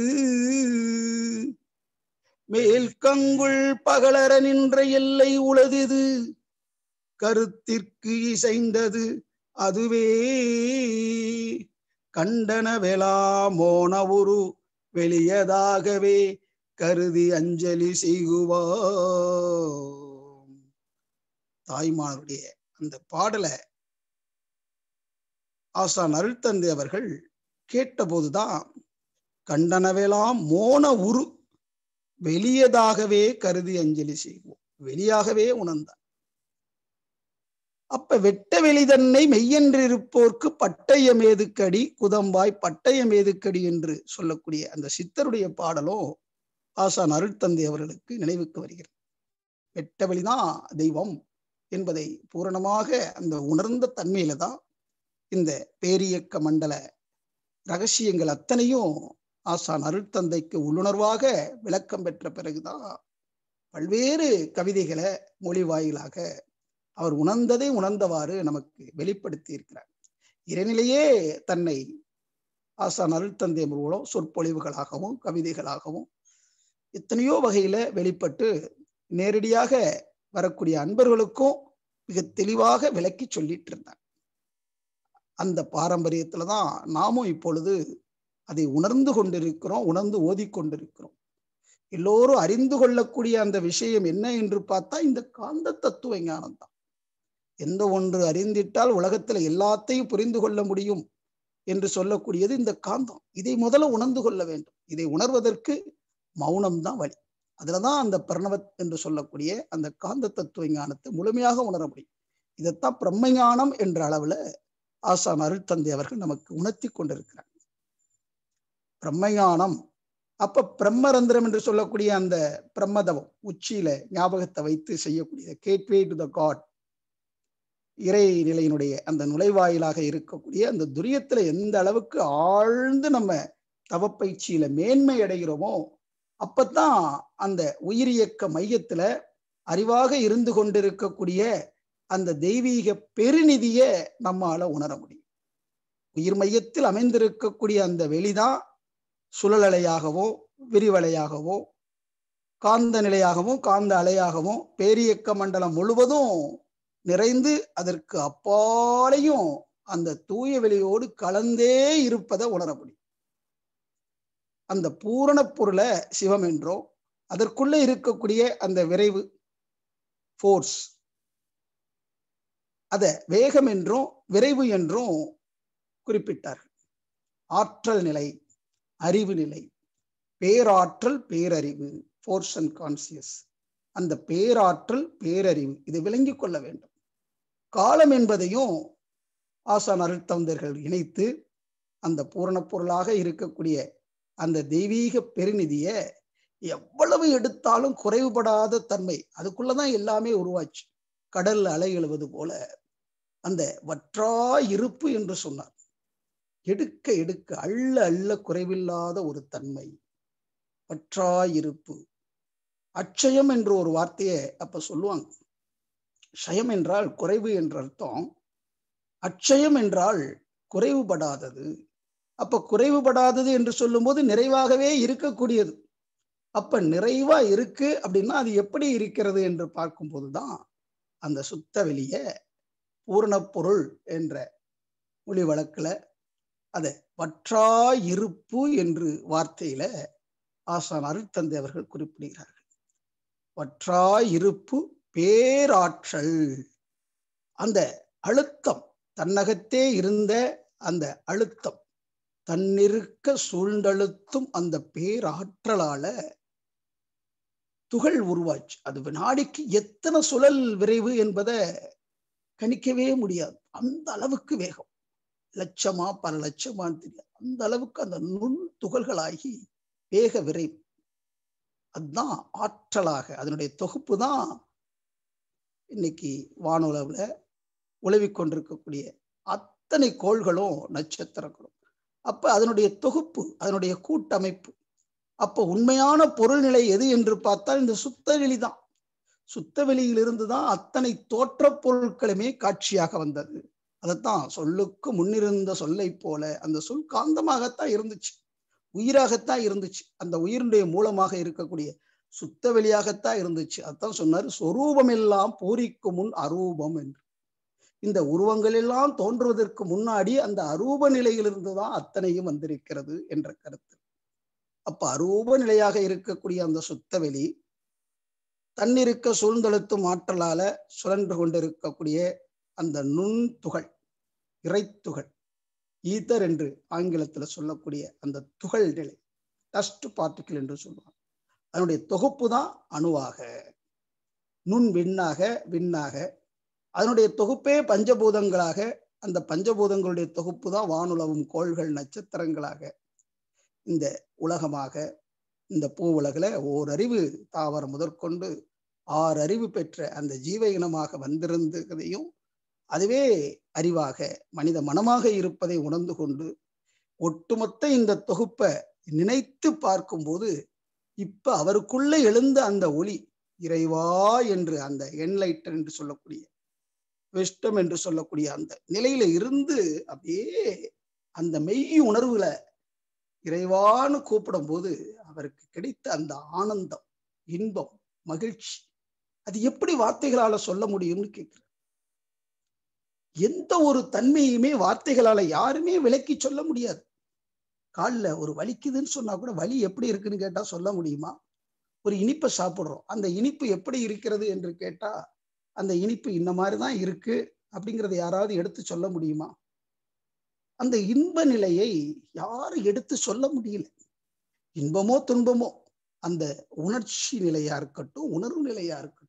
மேல் கங்குள் பகலர நின்ற எல்லை உளதிது கருத்திற்கு இசைந்தது அதுவே கண்டனவெலா மோன உரு வெளியதாகவே கருதி அஞ்சலி செய்குவா தாய்மாருடைய அந்த பாடலை ஆசான் தந்தை அவர்கள் கேட்டபோதுதான் கண்டனவெலாம் மோன உரு வெளியதாகவே கருதி அஞ்சலி செய்வோம் வெளியாகவே உணர்ந்தான் அப்ப வெட்ட வெளிதன்னை மெய்யென்றிருப்போர்க்கு பட்டய மேதுக்கடி குதம்பாய் பட்டய மேதுக்கடி என்று சொல்லக்கூடிய அந்த சித்தருடைய பாடலும் ஆசான் அருட்தந்தை அவர்களுக்கு நினைவுக்கு வருகிறது வெட்ட வெளிதான் தெய்வம் என்பதை பூரணமாக அந்த உணர்ந்த தன்மையில தான் இந்த பேரியக்க மண்டல ரகசியங்கள் அத்தனையும் ஆசான் அருட்தந்தைக்கு உள்ளுணர்வாக விளக்கம் பெற்ற பிறகுதான் பல்வேறு கவிதைகளை மொழி வாயிலாக அவர் உணர்ந்ததை உணர்ந்தவாறு நமக்கு வெளிப்படுத்தி இருக்கிறார் இறைநிலையே தன்னை ஆசான் அருட்தந்தை மூலம் சொற்பொழிவுகளாகவும் கவிதைகளாகவும் எத்தனையோ வகையில வெளிப்பட்டு நேரடியாக வரக்கூடிய அன்பர்களுக்கும் மிக தெளிவாக விளக்கி சொல்லிட்டு இருந்தார் அந்த பாரம்பரியத்துலதான் தான் நாமும் இப்பொழுது அதை உணர்ந்து கொண்டிருக்கிறோம் உணர்ந்து ஓதிக்கொண்டிருக்கிறோம் எல்லோரும் அறிந்து கொள்ளக்கூடிய அந்த விஷயம் என்ன என்று பார்த்தா இந்த காந்த தத்துவ ஞானம் தான் எந்த ஒன்று அறிந்திட்டால் உலகத்துல எல்லாத்தையும் புரிந்து கொள்ள முடியும் என்று சொல்லக்கூடியது இந்த காந்தம் இதை முதல்ல உணர்ந்து கொள்ள வேண்டும் இதை உணர்வதற்கு மௌனம் தான் வழி அதுலதான் அந்த பிரணவத் என்று சொல்லக்கூடிய அந்த காந்த தத்துவ ஞானத்தை முழுமையாக உணர முடியும் இதைத்தான் பிரம்மஞானம் என்ற அளவுல ஆசான் தந்தை அவர்கள் நமக்கு உணர்த்தி கொண்டிருக்கிறார் பிரம்மஞானம் அப்ப பிரம்மரந்திரம் என்று சொல்லக்கூடிய அந்த பிரம்மதவம் உச்சியில ஞாபகத்தை வைத்து செய்யக்கூடிய கேட்வே டு த காட் இறை நிலையினுடைய அந்த நுழைவாயிலாக இருக்கக்கூடிய அந்த துரியத்துல எந்த அளவுக்கு ஆழ்ந்து நம்ம தவப்பயிற்சியில மேன்மை அடைகிறோமோ அப்பத்தான் அந்த உயிரியக்க மையத்துல அறிவாக இருந்து கொண்டிருக்கக்கூடிய அந்த தெய்வீக பெருநிதியை நம்மளால உணர முடியும் உயிர் மையத்தில் அமைந்திருக்கக்கூடிய அந்த வெளிதான் சுழலலையாகவோ விரிவலையாகவோ காந்த நிலையாகவும் காந்த அலையாகவும் பேரியக்க மண்டலம் முழுவதும் நிறைந்து அதற்கு அப்பாலையும் அந்த தூய வெளியோடு கலந்தே இருப்பதை உணர முடியும் அந்த பூரண பொருளை சிவம் என்றோ அதற்குள்ளே இருக்கக்கூடிய அந்த விரைவு ஃபோர்ஸ் அதை வேகம் என்றும் விரைவு என்றும் குறிப்பிட்டார்கள் ஆற்றல் நிலை அறிவு நிலை பேராற்றல் பேரறிவு ஃபோர்ஸ் அண்ட் கான்சியஸ் அந்த பேராற்றல் பேரறிவு இதை விளங்கி கொள்ள வேண்டும் காலம் என்பதையும் ஆசான் அருட்தந்தர்கள் இணைத்து அந்த பூரண பொருளாக இருக்கக்கூடிய அந்த தெய்வீக பெருநிதிய எவ்வளவு எடுத்தாலும் குறைவுபடாத தன்மை அதுக்குள்ளதான் எல்லாமே உருவாச்சு கடல் அலை எழுவது போல அந்த வற்றா இருப்பு என்று சொன்னார் எடுக்க எடுக்க அள்ள அள்ள குறைவில்லாத ஒரு தன்மை பற்றாயிருப்பு அட்சயம் என்ற ஒரு வார்த்தையை அப்ப சொல்லுவாங்க ஷயம் என்றால் குறைவு என்ற அர்த்தம் அட்சயம் என்றால் குறைவுபடாதது அப்ப குறைவுபடாதது என்று சொல்லும்போது நிறைவாகவே இருக்கக்கூடியது அப்ப நிறைவா இருக்கு அப்படின்னா அது எப்படி இருக்கிறது என்று பார்க்கும்போது தான் அந்த சுத்த வெளிய பூரணப்பொருள் பொருள் என்ற மொழி வழக்கில் அதை வற்றாயிருப்பு இருப்பு என்று வார்த்தையில ஆசான் தந்தை அவர்கள் குறிப்பிடுகிறார்கள் வற்றாயிருப்பு இருப்பு பேராற்றல் அந்த அழுத்தம் தன்னகத்தே இருந்த அந்த அழுத்தம் தன்னிருக்க சூழ்ந்தழுத்தும் அந்த பேராற்றலால துகள் உருவாச்சு அது நாடிக்கு எத்தனை சுழல் விரைவு என்பதை கணிக்கவே முடியாது அந்த அளவுக்கு வேகம் லட்சமா பல லட்சமான்னு தெரியாது அந்த அளவுக்கு அந்த நுண் துகள்களாகி வேக விரை அதுதான் ஆற்றலாக அதனுடைய தொகுப்பு தான் இன்னைக்கு வானுலவில் உழவி கொண்டிருக்கக்கூடிய அத்தனை கோள்களும் நட்சத்திரங்களும் அப்ப அதனுடைய தொகுப்பு அதனுடைய கூட்டமைப்பு அப்போ உண்மையான பொருள்நிலை எது என்று பார்த்தால் இந்த சுத்தவெளி தான் சுத்தவெளியிலிருந்து தான் அத்தனை தோற்ற பொருட்களுமே காட்சியாக வந்தது அதைத்தான் சொல்லுக்கு முன்னிருந்த சொல்லை போல அந்த சொல் காந்தமாகத்தான் இருந்துச்சு உயிராகத்தான் இருந்துச்சு அந்த உயிருடைய மூலமாக இருக்கக்கூடிய சுத்த வெளியாகத்தான் இருந்துச்சு அதான் சொன்னார் சொரூபம் எல்லாம் பூரிக்கும் முன் அரூபம் என்று இந்த உருவங்கள் எல்லாம் தோன்றுவதற்கு முன்னாடி அந்த அரூப நிலையிலிருந்து தான் அத்தனையும் வந்திருக்கிறது என்ற கருத்து அப்ப அரூப நிலையாக இருக்கக்கூடிய அந்த சுத்தவெளி தன்னிருக்க சூழ்ந்தழுத்தும் ஆற்றலால சுழன்று கொண்டிருக்கக்கூடிய அந்த நுண்துகள் இறைத்துகள் ஈதர் என்று ஆங்கிலத்தில் சொல்லக்கூடிய அந்த துகள் நிலை டஸ்ட் பார்ட்டிக்கிள் என்று சொல்லுவாங்க அதனுடைய தொகுப்பு தான் அணுவாக நுண் விண்ணாக விண்ணாக அதனுடைய தொகுப்பே பஞ்சபூதங்களாக அந்த பஞ்சபூதங்களுடைய தொகுப்பு தான் வானுலவும் கோள்கள் நட்சத்திரங்களாக இந்த உலகமாக இந்த பூவுலகில் ஓரறிவு தாவரம் முதற்கொண்டு ஆறு அறிவு பெற்ற அந்த ஜீவ இனமாக வந்திருந்ததையும் அதுவே அறிவாக மனித மனமாக இருப்பதை உணர்ந்து கொண்டு ஒட்டுமொத்த இந்த தொகுப்பை நினைத்து பார்க்கும்போது இப்ப அவருக்குள்ள எழுந்த அந்த ஒளி இறைவா என்று அந்த என்லைட்டர் என்று சொல்லக்கூடிய வெஷ்டம் என்று சொல்லக்கூடிய அந்த நிலையில இருந்து அப்படியே அந்த மெய் உணர்வுல இறைவான்னு கூப்பிடும் போது அவருக்கு கிடைத்த அந்த ஆனந்தம் இன்பம் மகிழ்ச்சி அது எப்படி வார்த்தைகளால சொல்ல முடியும்னு கேட்கிறார் எந்த ஒரு தன்மையுமே வார்த்தைகளால யாருமே விளக்கி சொல்ல முடியாது காலில் ஒரு வலிக்குதுன்னு சொன்னா கூட வலி எப்படி இருக்குன்னு கேட்டா சொல்ல முடியுமா ஒரு இனிப்பை சாப்பிட்றோம் அந்த இனிப்பு எப்படி இருக்கிறது என்று கேட்டா அந்த இனிப்பு இந்த மாதிரி தான் இருக்கு அப்படிங்கிறத யாராவது எடுத்து சொல்ல முடியுமா அந்த இன்ப நிலையை யாரும் எடுத்து சொல்ல முடியல இன்பமோ துன்பமோ அந்த உணர்ச்சி நிலையா இருக்கட்டும் உணர்வு நிலையா இருக்கட்டும்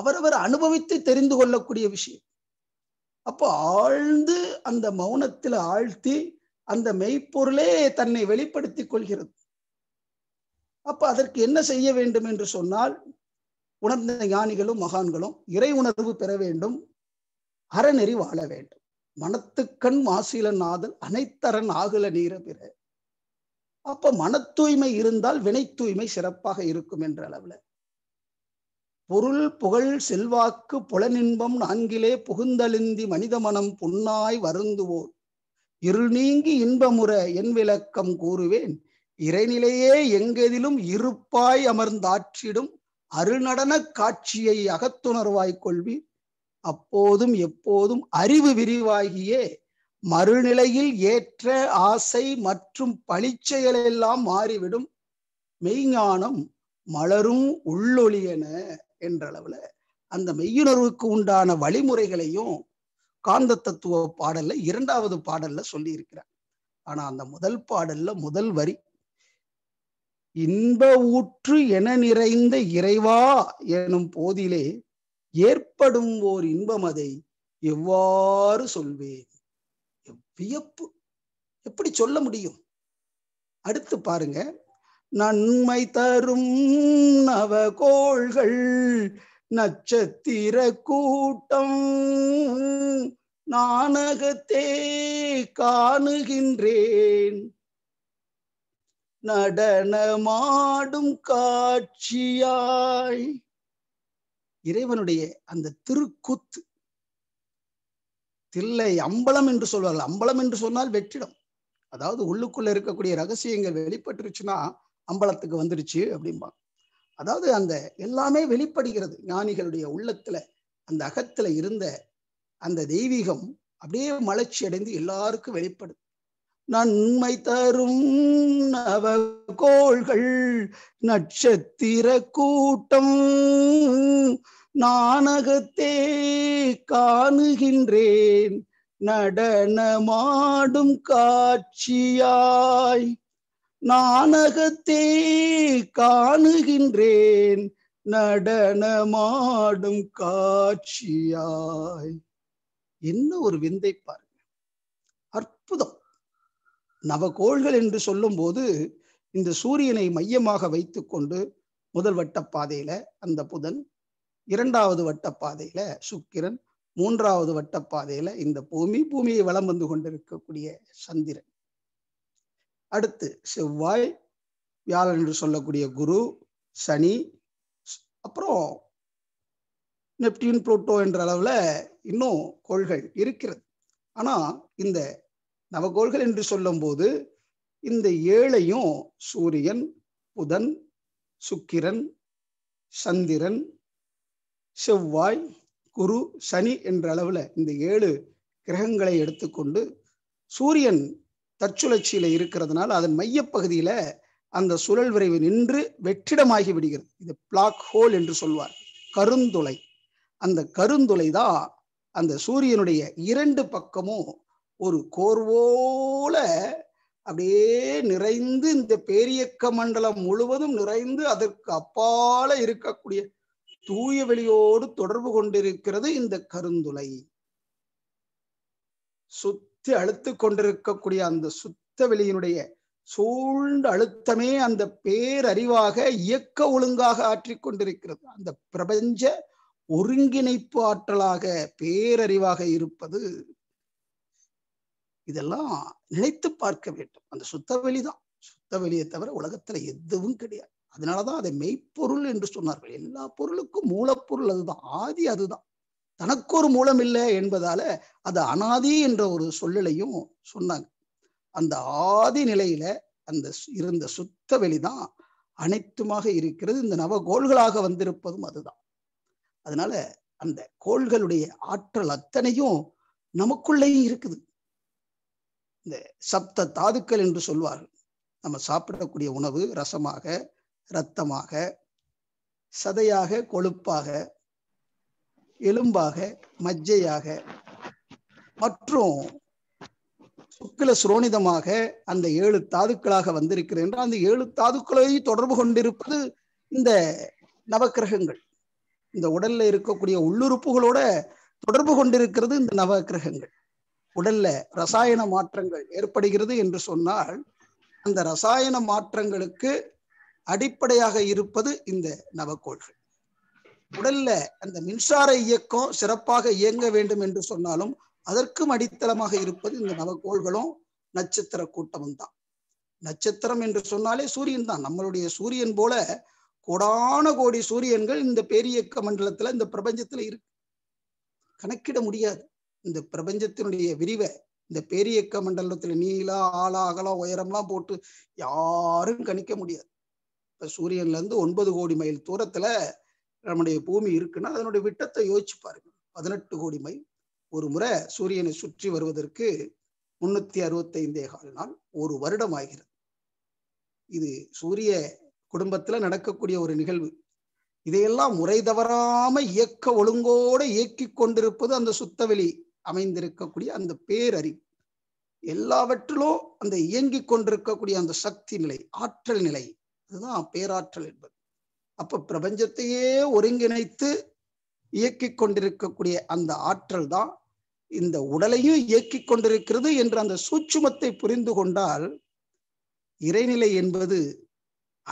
அவரவர் அனுபவித்து தெரிந்து கொள்ளக்கூடிய விஷயம் அப்போ ஆழ்ந்து அந்த மௌனத்தில் ஆழ்த்தி அந்த மெய்ப்பொருளே தன்னை வெளிப்படுத்திக் கொள்கிறது அப்ப அதற்கு என்ன செய்ய வேண்டும் என்று சொன்னால் உணர்ந்த ஞானிகளும் மகான்களும் இறை உணர்வு பெற வேண்டும் அறநெறி வாழ வேண்டும் மனத்துக்கண் மாசில நாதல் அனைத்தரன் ஆகுல நீர பிற அப்ப மன தூய்மை இருந்தால் வினை தூய்மை சிறப்பாக இருக்கும் என்ற அளவுல பொருள் புகழ் செல்வாக்கு புலனின்பம் நான்கிலே புகுந்தழுந்தி மனித மனம் புண்ணாய் வருந்துவோர் இருள் நீங்கி இன்பமுற என் விளக்கம் கூறுவேன் இறைநிலையே எங்கெதிலும் இருப்பாய் அமர்ந்தாற்றிடும் அருநடன காட்சியை அகத்துணர்வாய் கொள்வி அப்போதும் எப்போதும் அறிவு விரிவாகியே மறுநிலையில் ஏற்ற ஆசை மற்றும் பழிச்செயலெல்லாம் மாறிவிடும் மெய்ஞானம் மலரும் உள்ளொளியன என்ற அளவுல அந்த மெய்யுணர்வுக்கு உண்டான வழிமுறைகளையும் காந்த தத்துவ பாடல்ல இரண்டாவது பாடல்ல சொல்லி இருக்கிறார் ஆனா அந்த முதல் பாடல்ல முதல் வரி இன்ப ஊற்று என நிறைந்த இறைவா எனும் போதிலே ஏற்படும் ஓர் இன்பம் அதை எவ்வாறு சொல்வேன் வியப்பு எப்படி சொல்ல முடியும் அடுத்து பாருங்க நன்மை தரும் நவகோள்கள் நட்சத்திர கூட்டம் நானகத்தே காணுகின்றேன் நடனமாடும் காட்சியாய் இறைவனுடைய அந்த திருக்குத்து தில்லை அம்பலம் என்று சொல்வார்கள் அம்பலம் என்று சொன்னால் வெற்றிடம் அதாவது உள்ளுக்குள்ள இருக்கக்கூடிய ரகசியங்கள் வெளிப்பட்டுருச்சுன்னா அம்பலத்துக்கு வந்துடுச்சு அப்படிம்பாங்க அதாவது அந்த எல்லாமே வெளிப்படுகிறது ஞானிகளுடைய உள்ளத்துல அந்த அகத்துல இருந்த அந்த தெய்வீகம் அப்படியே மலர்ச்சி அடைந்து எல்லாருக்கும் வெளிப்படுது நன்மை தரும் கோள்கள் நட்சத்திர கூட்டம் நானகத்தே காணுகின்றேன் நடனமாடும் காட்சியாய் நாணகத்தே காணுகின்றேன் நடனமாடும் காட்சியாய் என்ன ஒரு விந்தை பாருங்க அற்புதம் நவகோள்கள் என்று சொல்லும்போது இந்த சூரியனை மையமாக வைத்துக்கொண்டு முதல் வட்டப்பாதையில அந்த புதன் இரண்டாவது வட்டப்பாதையில சுக்கிரன் மூன்றாவது வட்டப்பாதையில இந்த பூமி பூமியை வளம் வந்து கொண்டிருக்கக்கூடிய சந்திரன் அடுத்து செவ்வாய் வியாழன் என்று சொல்லக்கூடிய குரு சனி அப்புறம் நெப்டியூன் புளூட்டோ என்ற அளவில் இன்னும் கோள்கள் இருக்கிறது ஆனால் இந்த நவகோள்கள் என்று சொல்லும்போது இந்த ஏழையும் சூரியன் புதன் சுக்கிரன் சந்திரன் செவ்வாய் குரு சனி என்ற அளவில் இந்த ஏழு கிரகங்களை எடுத்துக்கொண்டு சூரியன் தற்சுழற்சியில இருக்கிறதுனால அதன் மையப்பகுதியில அந்த சுழல் விரைவு நின்று வெற்றிடமாகி விடுகிறது இது பிளாக் ஹோல் என்று சொல்வார் கருந்துளை அந்த கருந்துளை தான் அந்த சூரியனுடைய இரண்டு பக்கமும் ஒரு கோர்வோல அப்படியே நிறைந்து இந்த பேரியக்க மண்டலம் முழுவதும் நிறைந்து அதற்கு அப்பால இருக்கக்கூடிய தூய வெளியோடு தொடர்பு கொண்டிருக்கிறது இந்த கருந்துளை சுத் இழுத்து அழுத்து கொண்டிருக்கக்கூடிய அந்த சுத்த வெளியினுடைய சூழ்ந்த அழுத்தமே அந்த பேரறிவாக இயக்க ஒழுங்காக ஆற்றி கொண்டிருக்கிறது அந்த பிரபஞ்ச ஒருங்கிணைப்பு ஆற்றலாக பேரறிவாக இருப்பது இதெல்லாம் நினைத்து பார்க்க வேண்டும் அந்த சுத்தவெளிதான் சுத்த சுத்தவெளியை தவிர உலகத்துல எதுவும் கிடையாது அதனாலதான் அதை மெய்ப்பொருள் என்று சொன்னார்கள் எல்லா பொருளுக்கும் மூலப்பொருள் அதுதான் ஆதி அதுதான் தனக்கு ஒரு மூலம் இல்லை என்பதால அது அனாதி என்ற ஒரு சொல்லலையும் சொன்னாங்க அந்த ஆதி நிலையில அந்த இருந்த சுத்த வெளிதான் அனைத்துமாக இருக்கிறது இந்த கோள்களாக வந்திருப்பதும் அதுதான் அதனால அந்த கோள்களுடைய ஆற்றல் அத்தனையும் நமக்குள்ளேயும் இருக்குது இந்த சப்த தாதுக்கள் என்று சொல்வார்கள் நம்ம சாப்பிடக்கூடிய உணவு ரசமாக இரத்தமாக சதையாக கொழுப்பாக எலும்பாக மஜ்ஜையாக மற்றும் சுக்கில சுரோனிதமாக அந்த ஏழு தாதுக்களாக வந்திருக்கிறது என்றால் அந்த ஏழு தாதுக்களை தொடர்பு கொண்டிருப்பது இந்த நவக்கிரகங்கள் இந்த உடல்ல இருக்கக்கூடிய உள்ளுறுப்புகளோட தொடர்பு கொண்டிருக்கிறது இந்த நவக்கிரகங்கள் உடல்ல ரசாயன மாற்றங்கள் ஏற்படுகிறது என்று சொன்னால் அந்த ரசாயன மாற்றங்களுக்கு அடிப்படையாக இருப்பது இந்த நவக்கோள்கள் உடல்ல அந்த மின்சார இயக்கம் சிறப்பாக இயங்க வேண்டும் என்று சொன்னாலும் அதற்கும் அடித்தளமாக இருப்பது இந்த நவகோள்களும் நட்சத்திர கூட்டமும் தான் நட்சத்திரம் என்று சொன்னாலே சூரியன் தான் நம்மளுடைய சூரியன் போல கோடான கோடி சூரியன்கள் இந்த பேரியக்க மண்டலத்துல இந்த பிரபஞ்சத்துல இருக்கு கணக்கிட முடியாது இந்த பிரபஞ்சத்தினுடைய விரிவை இந்த பேரியக்க மண்டலத்துல நீளா ஆளா அகலா உயரம்லாம் போட்டு யாரும் கணிக்க முடியாது இப்ப சூரியன்ல இருந்து ஒன்பது கோடி மைல் தூரத்துல நம்முடைய பூமி இருக்குன்னா அதனுடைய விட்டத்தை யோசிச்சு பாருங்க பதினெட்டு கோடி மை ஒரு முறை சூரியனை சுற்றி வருவதற்கு முன்னூத்தி ஐந்தே கால் நாள் ஒரு வருடம் ஆகிறது இது சூரிய குடும்பத்துல நடக்கக்கூடிய ஒரு நிகழ்வு இதையெல்லாம் முறை தவறாம இயக்க ஒழுங்கோடு இயக்கி கொண்டிருப்பது அந்த சுத்தவெளி அமைந்திருக்கக்கூடிய அந்த பேரறிவு எல்லாவற்றிலும் அந்த இயங்கிக் கொண்டிருக்கக்கூடிய அந்த சக்தி நிலை ஆற்றல் நிலை அதுதான் பேராற்றல் என்பது அப்ப பிரபஞ்சத்தையே ஒருங்கிணைத்து இயக்கி கொண்டிருக்கக்கூடிய அந்த ஆற்றல் தான் இந்த உடலையும் இயக்கி கொண்டிருக்கிறது என்ற அந்த சூட்சுமத்தை புரிந்து கொண்டால் இறைநிலை என்பது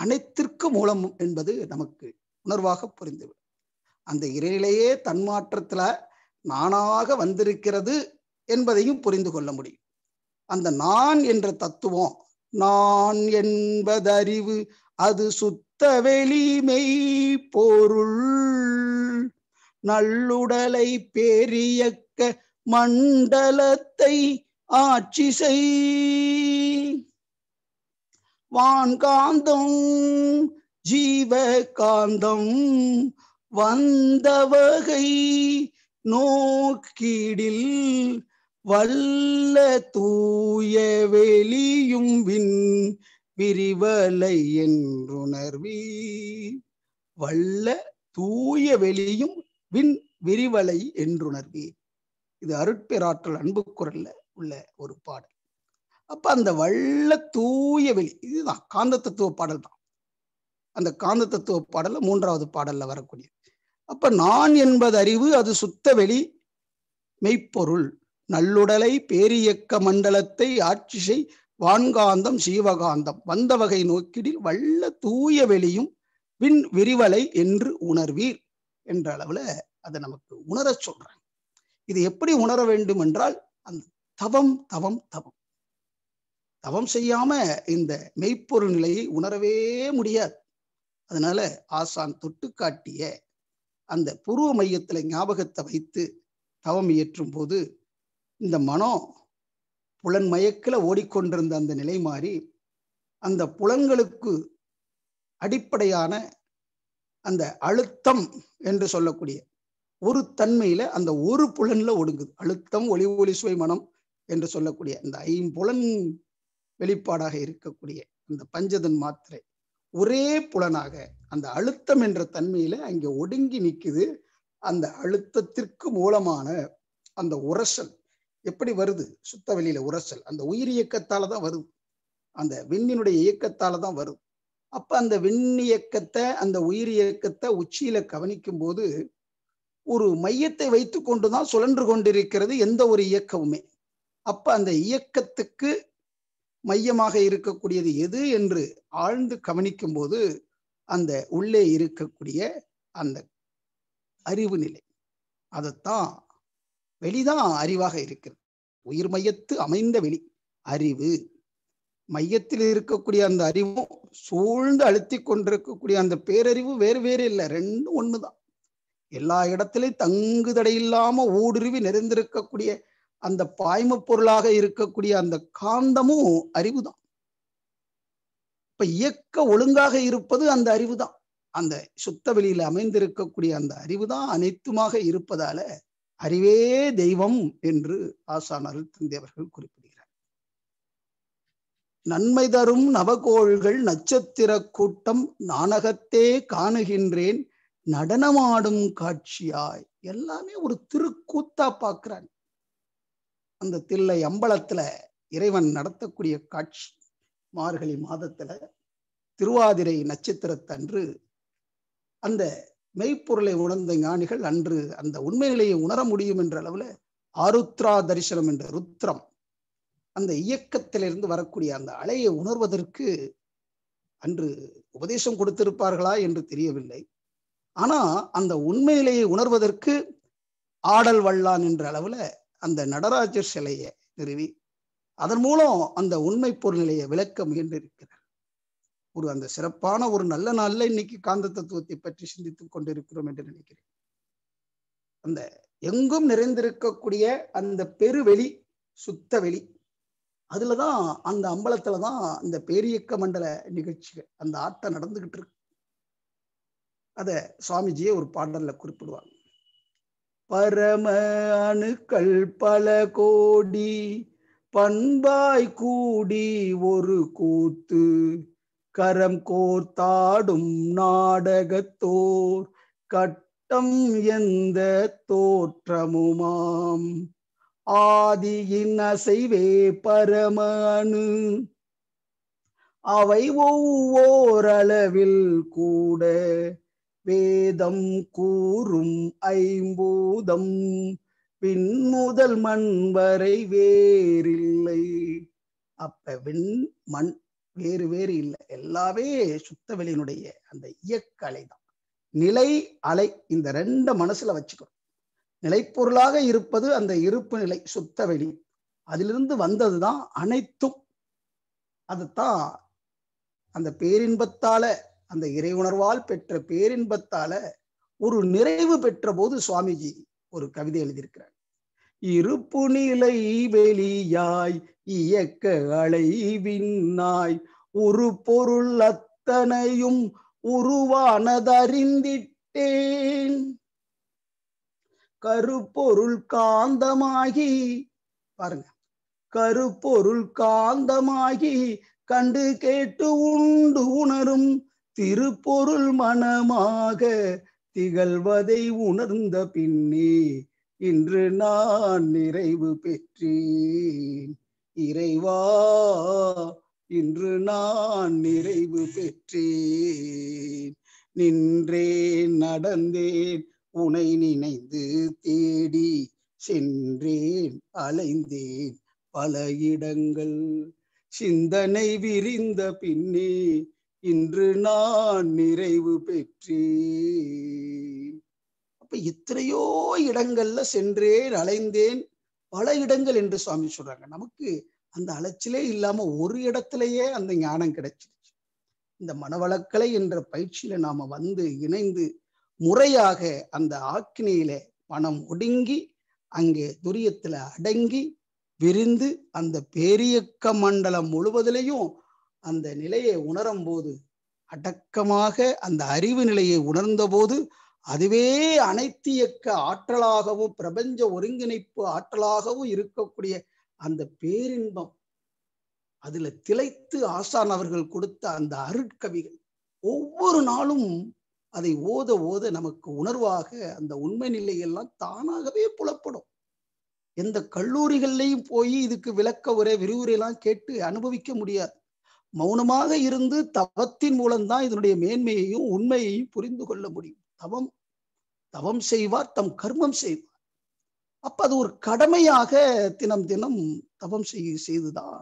அனைத்திற்கு மூலம் என்பது நமக்கு உணர்வாக புரிந்துவிடும் அந்த இறைநிலையே தன்மாற்றத்துல நானாக வந்திருக்கிறது என்பதையும் புரிந்து கொள்ள முடியும் அந்த நான் என்ற தத்துவம் நான் என்பதறிவு அது சுத்த தவெளிமை பொருள் நல்லுடலை பேரியக்க மண்டலத்தை ஆட்சி செய் வான்காந்தம் ஜீவ காந்தம் வந்தவகை நோக்கீடில் வல்ல தூய வெளியும் வின் விரிவலை என்றுணர்வி வல்ல தூய வெளியும் வின் விரிவலை என்றுணர்வி இது அருட்பேராற்றல் அன்பு குரல்ல உள்ள ஒரு பாடல் அப்ப அந்த வல்ல தூய வெளி இதுதான் காந்த தத்துவ பாடல் தான் அந்த காந்த தத்துவ பாடல மூன்றாவது பாடல்ல வரக்கூடியது அப்ப நான் என்பது அறிவு அது சுத்த வெளி மெய்ப்பொருள் நல்லுடலை பேரியக்க மண்டலத்தை ஆட்சி செய் வான்காந்தம் சீவகாந்தம் வந்த வகை நோக்கிடில் வல்ல தூய வெளியும் பின் விரிவலை என்று உணர்வீர் என்ற அளவுல அதை நமக்கு உணர சொல்றாங்க இது எப்படி உணர வேண்டும் என்றால் அந்த தவம் தவம் தவம் தவம் செய்யாம இந்த மெய்ப்பொருள் நிலையை உணரவே முடியாது அதனால ஆசான் தொட்டு காட்டிய அந்த புருவ மையத்துல ஞாபகத்தை வைத்து தவம் இயற்றும் போது இந்த மனம் புலன் மயக்கில ஓடிக்கொண்டிருந்த அந்த நிலை மாறி அந்த புலன்களுக்கு அடிப்படையான அந்த அழுத்தம் என்று சொல்லக்கூடிய ஒரு தன்மையில அந்த ஒரு புலன்ல ஒடுங்குது அழுத்தம் ஒளி ஒளி சுவை மனம் என்று சொல்லக்கூடிய அந்த ஐம்புலன் வெளிப்பாடாக இருக்கக்கூடிய அந்த பஞ்சதன் மாத்திரை ஒரே புலனாக அந்த அழுத்தம் என்ற தன்மையில அங்கே ஒடுங்கி நிற்குது அந்த அழுத்தத்திற்கு மூலமான அந்த உரசல் எப்படி வருது சுத்த வெளியில உரசல் அந்த உயிர் இயக்கத்தால தான் வருது அந்த விண்ணினுடைய இயக்கத்தால தான் வரும் அப்ப அந்த விண் இயக்கத்தை அந்த உயிர் இயக்கத்தை உச்சியில கவனிக்கும் போது ஒரு மையத்தை வைத்து கொண்டுதான் சுழன்று கொண்டிருக்கிறது எந்த ஒரு இயக்கமுமே அப்ப அந்த இயக்கத்துக்கு மையமாக இருக்கக்கூடியது எது என்று ஆழ்ந்து கவனிக்கும் போது அந்த உள்ளே இருக்கக்கூடிய அந்த அறிவு நிலை அதைத்தான் வெளிதான் அறிவாக இருக்கிறது உயிர் மையத்து அமைந்த வெளி அறிவு மையத்தில் இருக்கக்கூடிய அந்த அறிவும் சூழ்ந்து அழுத்தி கொண்டிருக்கக்கூடிய அந்த பேரறிவு வேறு வேறு இல்லை ரெண்டும் ஒண்ணுதான் எல்லா இடத்திலையும் தங்கு தடையில்லாம ஊடுருவி நிறைந்திருக்கக்கூடிய அந்த பாய்ம பொருளாக இருக்கக்கூடிய அந்த காந்தமும் அறிவுதான் இப்ப இயக்க ஒழுங்காக இருப்பது அந்த அறிவு தான் அந்த சுத்த வெளியில அமைந்திருக்கக்கூடிய அந்த அறிவு தான் அனைத்துமாக இருப்பதால அறிவே தெய்வம் என்று ஆசான் அருள் குறிப்பிடுகிறார் நன்மை தரும் நவகோள்கள் நட்சத்திர கூட்டம் நாணகத்தே காணுகின்றேன் நடனமாடும் காட்சியாய் எல்லாமே ஒரு திருக்கூத்தா பார்க்கிறான் அந்த தில்லை அம்பலத்துல இறைவன் நடத்தக்கூடிய காட்சி மார்கழி மாதத்துல திருவாதிரை நட்சத்திரத்தன்று அந்த மெய்ப்பொருளை உணர்ந்த ஞானிகள் அன்று அந்த உண்மை நிலையை உணர முடியும் என்ற அளவுல ஆருத்ரா தரிசனம் என்ற ருத்ரம் அந்த இயக்கத்திலிருந்து வரக்கூடிய அந்த அலையை உணர்வதற்கு அன்று உபதேசம் கொடுத்திருப்பார்களா என்று தெரியவில்லை ஆனா அந்த உண்மை நிலையை உணர்வதற்கு ஆடல் வல்லான் என்ற அளவுல அந்த நடராஜர் சிலையை நிறுவி அதன் மூலம் அந்த உண்மை பொருள் நிலையை விளக்க முயன்றிருக்கிறார் ஒரு அந்த சிறப்பான ஒரு நல்ல நாள்ல இன்னைக்கு காந்த தத்துவத்தை பற்றி சிந்தித்துக் கொண்டிருக்கிறோம் என்று நினைக்கிறேன் அந்த எங்கும் நிறைந்திருக்கக்கூடிய அந்த பெருவெளி சுத்த வெளி அதுலதான் அந்த அம்பலத்துல தான் அந்த பேரியக்க மண்டல நிகழ்ச்சிகள் அந்த ஆட்டம் நடந்துகிட்டு இருக்கு அத சுவாமிஜியே ஒரு பாடல்ல குறிப்பிடுவாங்க பரம அணுக்கள் பல கோடி பண்பாய் கூடி ஒரு கூத்து கரம் கோர்த்தாடும் நாடகத்தோர் கட்டம் எந்த தோற்றமுமாம் ஆதியின் அசைவே பரமனு அவை ஒவ்வோரளவில் கூட வேதம் கூறும் ஐம்பூதம் பின்முதல் மண் வரை வேறில்லை அப்ப விண் மண் வேறு வேறு இல்லை எல்லாமே சுத்த வெளியினுடைய அந்த இயக்க அலை தான் நிலை அலை இந்த ரெண்ட மனசுல வச்சுக்கணும் நிலைப்பொருளாக இருப்பது அந்த இருப்பு நிலை சுத்த வெளி அதிலிருந்து வந்ததுதான் அனைத்தும் அதுதான் அந்த பேரின்பத்தால அந்த இறை உணர்வால் பெற்ற பேரின்பத்தால ஒரு நிறைவு பெற்ற போது சுவாமிஜி ஒரு கவிதை எழுதியிருக்கிறார் இருப்பு நிலை வெளியாய் இயக்க அலைவின்னாய் ஒரு பொருள் அத்தனையும் உருவானதறிந்திட்டேன் கருப்பொருள் காந்தமாகி பாருங்க கருப்பொருள் காந்தமாகி கண்டு கேட்டு உண்டு உணரும் திருப்பொருள் மனமாக திகழ்வதை உணர்ந்த பின்னே இன்று நான் நிறைவு பெற்றேன் இறைவா இன்று நான் நிறைவு பெற்றேன் நின்றேன் நடந்தேன் உனை நினைந்து தேடி சென்றேன் அலைந்தேன் பல இடங்கள் சிந்தனை விரிந்த பின்னே இன்று நான் நிறைவு பெற்றேன் அப்ப எத்தனையோ இடங்கள்ல சென்றேன் அலைந்தேன் பல இடங்கள் என்று சுவாமி சொல்றாங்க நமக்கு அந்த அலைச்சலே இல்லாம ஒரு இடத்திலேயே அந்த ஞானம் கிடைச்சிருச்சு இந்த மனவளக்கலை என்ற பயிற்சியில நாம வந்து இணைந்து முறையாக அந்த ஆக்கினியில மனம் ஒடுங்கி அங்கே துரியத்துல அடங்கி விரிந்து அந்த பேரியக்க மண்டலம் முழுவதிலையும் அந்த நிலையை உணரும் போது அடக்கமாக அந்த அறிவு நிலையை உணர்ந்த போது அதுவே அனைத்து இயக்க ஆற்றலாகவும் பிரபஞ்ச ஒருங்கிணைப்பு ஆற்றலாகவும் இருக்கக்கூடிய அந்த பேரின்பம் அதுல திளைத்து ஆசான் அவர்கள் கொடுத்த அந்த அருட்கவிகள் ஒவ்வொரு நாளும் அதை ஓத ஓத நமக்கு உணர்வாக அந்த உண்மை எல்லாம் தானாகவே புலப்படும் எந்த கல்லூரிகள்லையும் போய் இதுக்கு விளக்க உரை விரிவுரையெல்லாம் கேட்டு அனுபவிக்க முடியாது மௌனமாக இருந்து தவத்தின் மூலம்தான் இதனுடைய மேன்மையையும் உண்மையையும் புரிந்து கொள்ள முடியும் தவம் தவம் செய்வார் தம் கர்மம் செய்வார் அப்ப அது ஒரு கடமையாக தினம் தினம் தவம் செய் செய்துதான்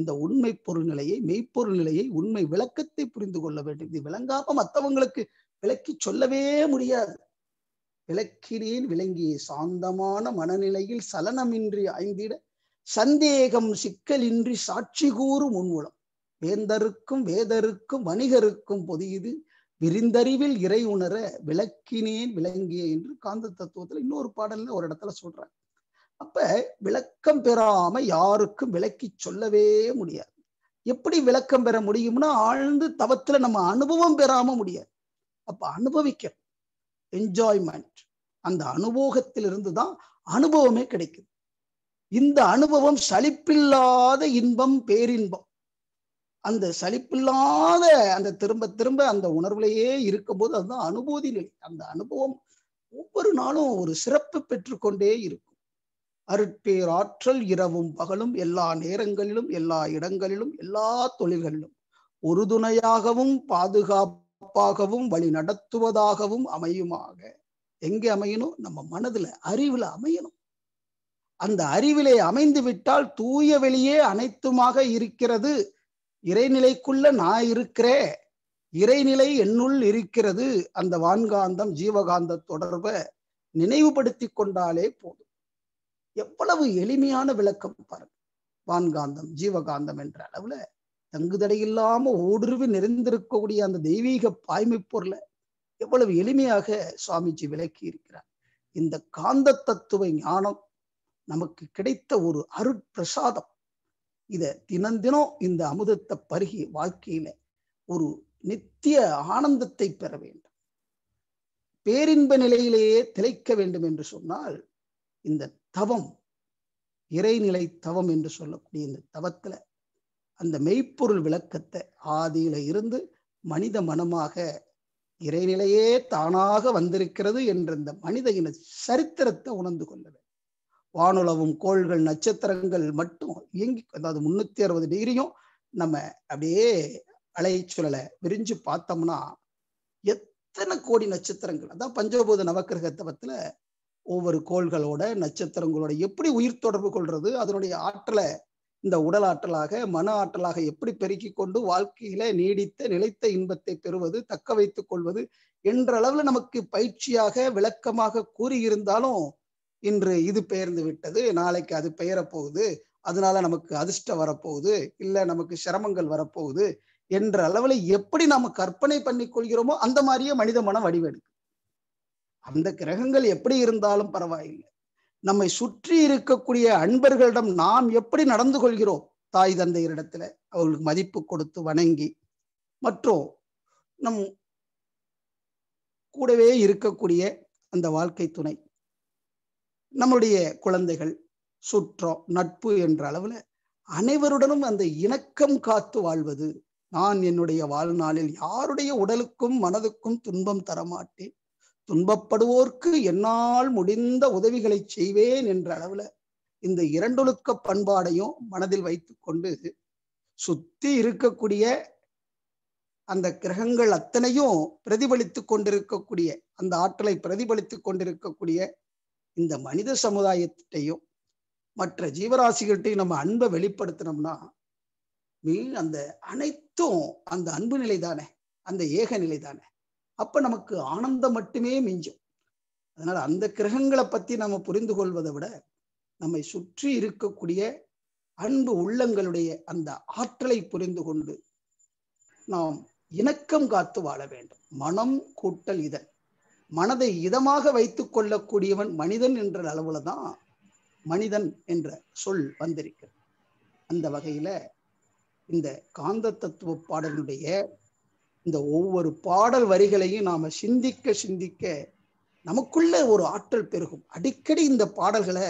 இந்த உண்மை பொருள் நிலையை மெய்ப்பொருள் நிலையை உண்மை விளக்கத்தை புரிந்து கொள்ள வேண்டும் இது விளங்காம மற்றவங்களுக்கு விளக்கி சொல்லவே முடியாது விளக்கிறேன் விளங்கி சாந்தமான மனநிலையில் சலனமின்றி ஆய்ந்திட சந்தேகம் சிக்கலின்றி சாட்சி கூறும் உன்மூலம் வேந்தருக்கும் வேதருக்கும் வணிகருக்கும் பொது இது விரிந்தறிவில் இறை உணர விளக்கினேன் விளங்கிய என்று காந்த தத்துவத்துல இன்னொரு பாடல்ல ஒரு இடத்துல சொல்றாங்க அப்ப விளக்கம் பெறாம யாருக்கும் விளக்கி சொல்லவே முடியாது எப்படி விளக்கம் பெற முடியும்னா ஆழ்ந்து தவத்துல நம்ம அனுபவம் பெறாம முடியாது அப்ப அனுபவிக்க என்ஜாய்மெண்ட் அந்த அனுபவத்திலிருந்து தான் அனுபவமே கிடைக்குது இந்த அனுபவம் சலிப்பில்லாத இன்பம் பேரின்பம் அந்த சலிப்பில்லாத அந்த திரும்ப திரும்ப அந்த உணர்வுலையே இருக்கும்போது அதுதான் அனுபூதி நிலை அந்த அனுபவம் ஒவ்வொரு நாளும் ஒரு சிறப்பு பெற்றுக்கொண்டே இருக்கும் அருட்பேர் ஆற்றல் இரவும் பகலும் எல்லா நேரங்களிலும் எல்லா இடங்களிலும் எல்லா தொழில்களிலும் உறுதுணையாகவும் பாதுகாப்பாகவும் வழி நடத்துவதாகவும் அமையுமாக எங்க அமையணும் நம்ம மனதுல அறிவுல அமையணும் அந்த அறிவிலே அமைந்து விட்டால் தூய வெளியே அனைத்துமாக இருக்கிறது இறைநிலைக்குள்ள நான் இருக்கிறே இறைநிலை என்னுள் இருக்கிறது அந்த வான்காந்தம் ஜீவகாந்த தொடர்பை நினைவுபடுத்தி கொண்டாலே போதும் எவ்வளவு எளிமையான விளக்கம் பாருங்க வான்காந்தம் ஜீவகாந்தம் என்ற அளவுல தங்குதடையில்லாம ஊடுருவி நிறைந்திருக்கக்கூடிய அந்த தெய்வீக பாய்மை பொருளை எவ்வளவு எளிமையாக சுவாமிஜி விளக்கி இருக்கிறார் இந்த காந்த தத்துவ ஞானம் நமக்கு கிடைத்த ஒரு அருட்பிரசாதம் இதை தினந்தினம் இந்த அமுதத்தை பருகி வாழ்க்கையில ஒரு நித்திய ஆனந்தத்தை பெற வேண்டும் பேரின்ப நிலையிலேயே திளைக்க வேண்டும் என்று சொன்னால் இந்த தவம் இறைநிலை தவம் என்று சொல்லக்கூடிய இந்த தவத்துல அந்த மெய்ப்பொருள் விளக்கத்தை ஆதியில இருந்து மனித மனமாக இறைநிலையே தானாக வந்திருக்கிறது என்ற இந்த மனித இன சரித்திரத்தை உணர்ந்து கொள்ள வானுலவும் கோள்கள் நட்சத்திரங்கள் மட்டும் இயங்கி அதாவது முன்னூத்தி அறுபது டிகிரியும் நம்ம அப்படியே அலை சூழலை விரிஞ்சு பார்த்தோம்னா எத்தனை கோடி நட்சத்திரங்கள் அதான் பஞ்சபூத நவக்கிரக தவத்துல ஒவ்வொரு கோள்களோட நட்சத்திரங்களோட எப்படி உயிர் தொடர்பு கொள்றது அதனுடைய ஆற்றலை இந்த உடல் ஆற்றலாக மன ஆற்றலாக எப்படி பெருக்கி கொண்டு வாழ்க்கையில நீடித்த நிலைத்த இன்பத்தை பெறுவது தக்க வைத்துக் கொள்வது என்ற அளவுல நமக்கு பயிற்சியாக விளக்கமாக கூறியிருந்தாலும் இன்று இது பெயர்ந்து விட்டது நாளைக்கு அது பெயரப்போகுது அதனால நமக்கு அதிர்ஷ்டம் வரப்போகுது இல்லை நமக்கு சிரமங்கள் வரப்போகுது என்ற அளவில் எப்படி நாம கற்பனை பண்ணி கொள்கிறோமோ அந்த மாதிரியே மனித மனம் வடிவெடுக்கு அந்த கிரகங்கள் எப்படி இருந்தாலும் பரவாயில்லை நம்மை சுற்றி இருக்கக்கூடிய அன்பர்களிடம் நாம் எப்படி நடந்து கொள்கிறோம் தாய் தந்தையரிடத்துல அவர்களுக்கு மதிப்பு கொடுத்து வணங்கி மற்றும் நம் கூடவே இருக்கக்கூடிய அந்த வாழ்க்கை துணை நம்முடைய குழந்தைகள் சுற்றம் நட்பு என்ற அளவில் அனைவருடனும் அந்த இணக்கம் காத்து வாழ்வது நான் என்னுடைய வாழ்நாளில் யாருடைய உடலுக்கும் மனதுக்கும் துன்பம் தரமாட்டேன் துன்பப்படுவோர்க்கு என்னால் முடிந்த உதவிகளை செய்வேன் என்ற அளவுல இந்த இரண்டொழுக்க பண்பாடையும் மனதில் வைத்துக்கொண்டு சுத்தி இருக்கக்கூடிய அந்த கிரகங்கள் அத்தனையும் பிரதிபலித்து கொண்டிருக்கக்கூடிய அந்த ஆற்றலை பிரதிபலித்து கொண்டிருக்கக்கூடிய இந்த மனித சமுதாயத்திட்டையும் மற்ற ஜீவராசிகள்கிட்டையும் நம்ம அன்பை வெளிப்படுத்தினோம்னா மீ அந்த அனைத்தும் அந்த அன்பு நிலை தானே அந்த ஏக நிலை தானே அப்ப நமக்கு ஆனந்தம் மட்டுமே மிஞ்சும் அதனால அந்த கிரகங்களை பத்தி நம்ம புரிந்து கொள்வதை விட நம்மை சுற்றி இருக்கக்கூடிய அன்பு உள்ளங்களுடைய அந்த ஆற்றலை புரிந்து கொண்டு நாம் இணக்கம் காத்து வாழ வேண்டும் மனம் கூட்டல் இதன் மனதை இதமாக வைத்து கொள்ளக்கூடியவன் மனிதன் என்ற அளவுல தான் மனிதன் என்ற சொல் வந்திருக்கிறது அந்த வகையில இந்த காந்த தத்துவ பாடலுடைய இந்த ஒவ்வொரு பாடல் வரிகளையும் நாம சிந்திக்க சிந்திக்க நமக்குள்ள ஒரு ஆற்றல் பெருகும் அடிக்கடி இந்த பாடல்களை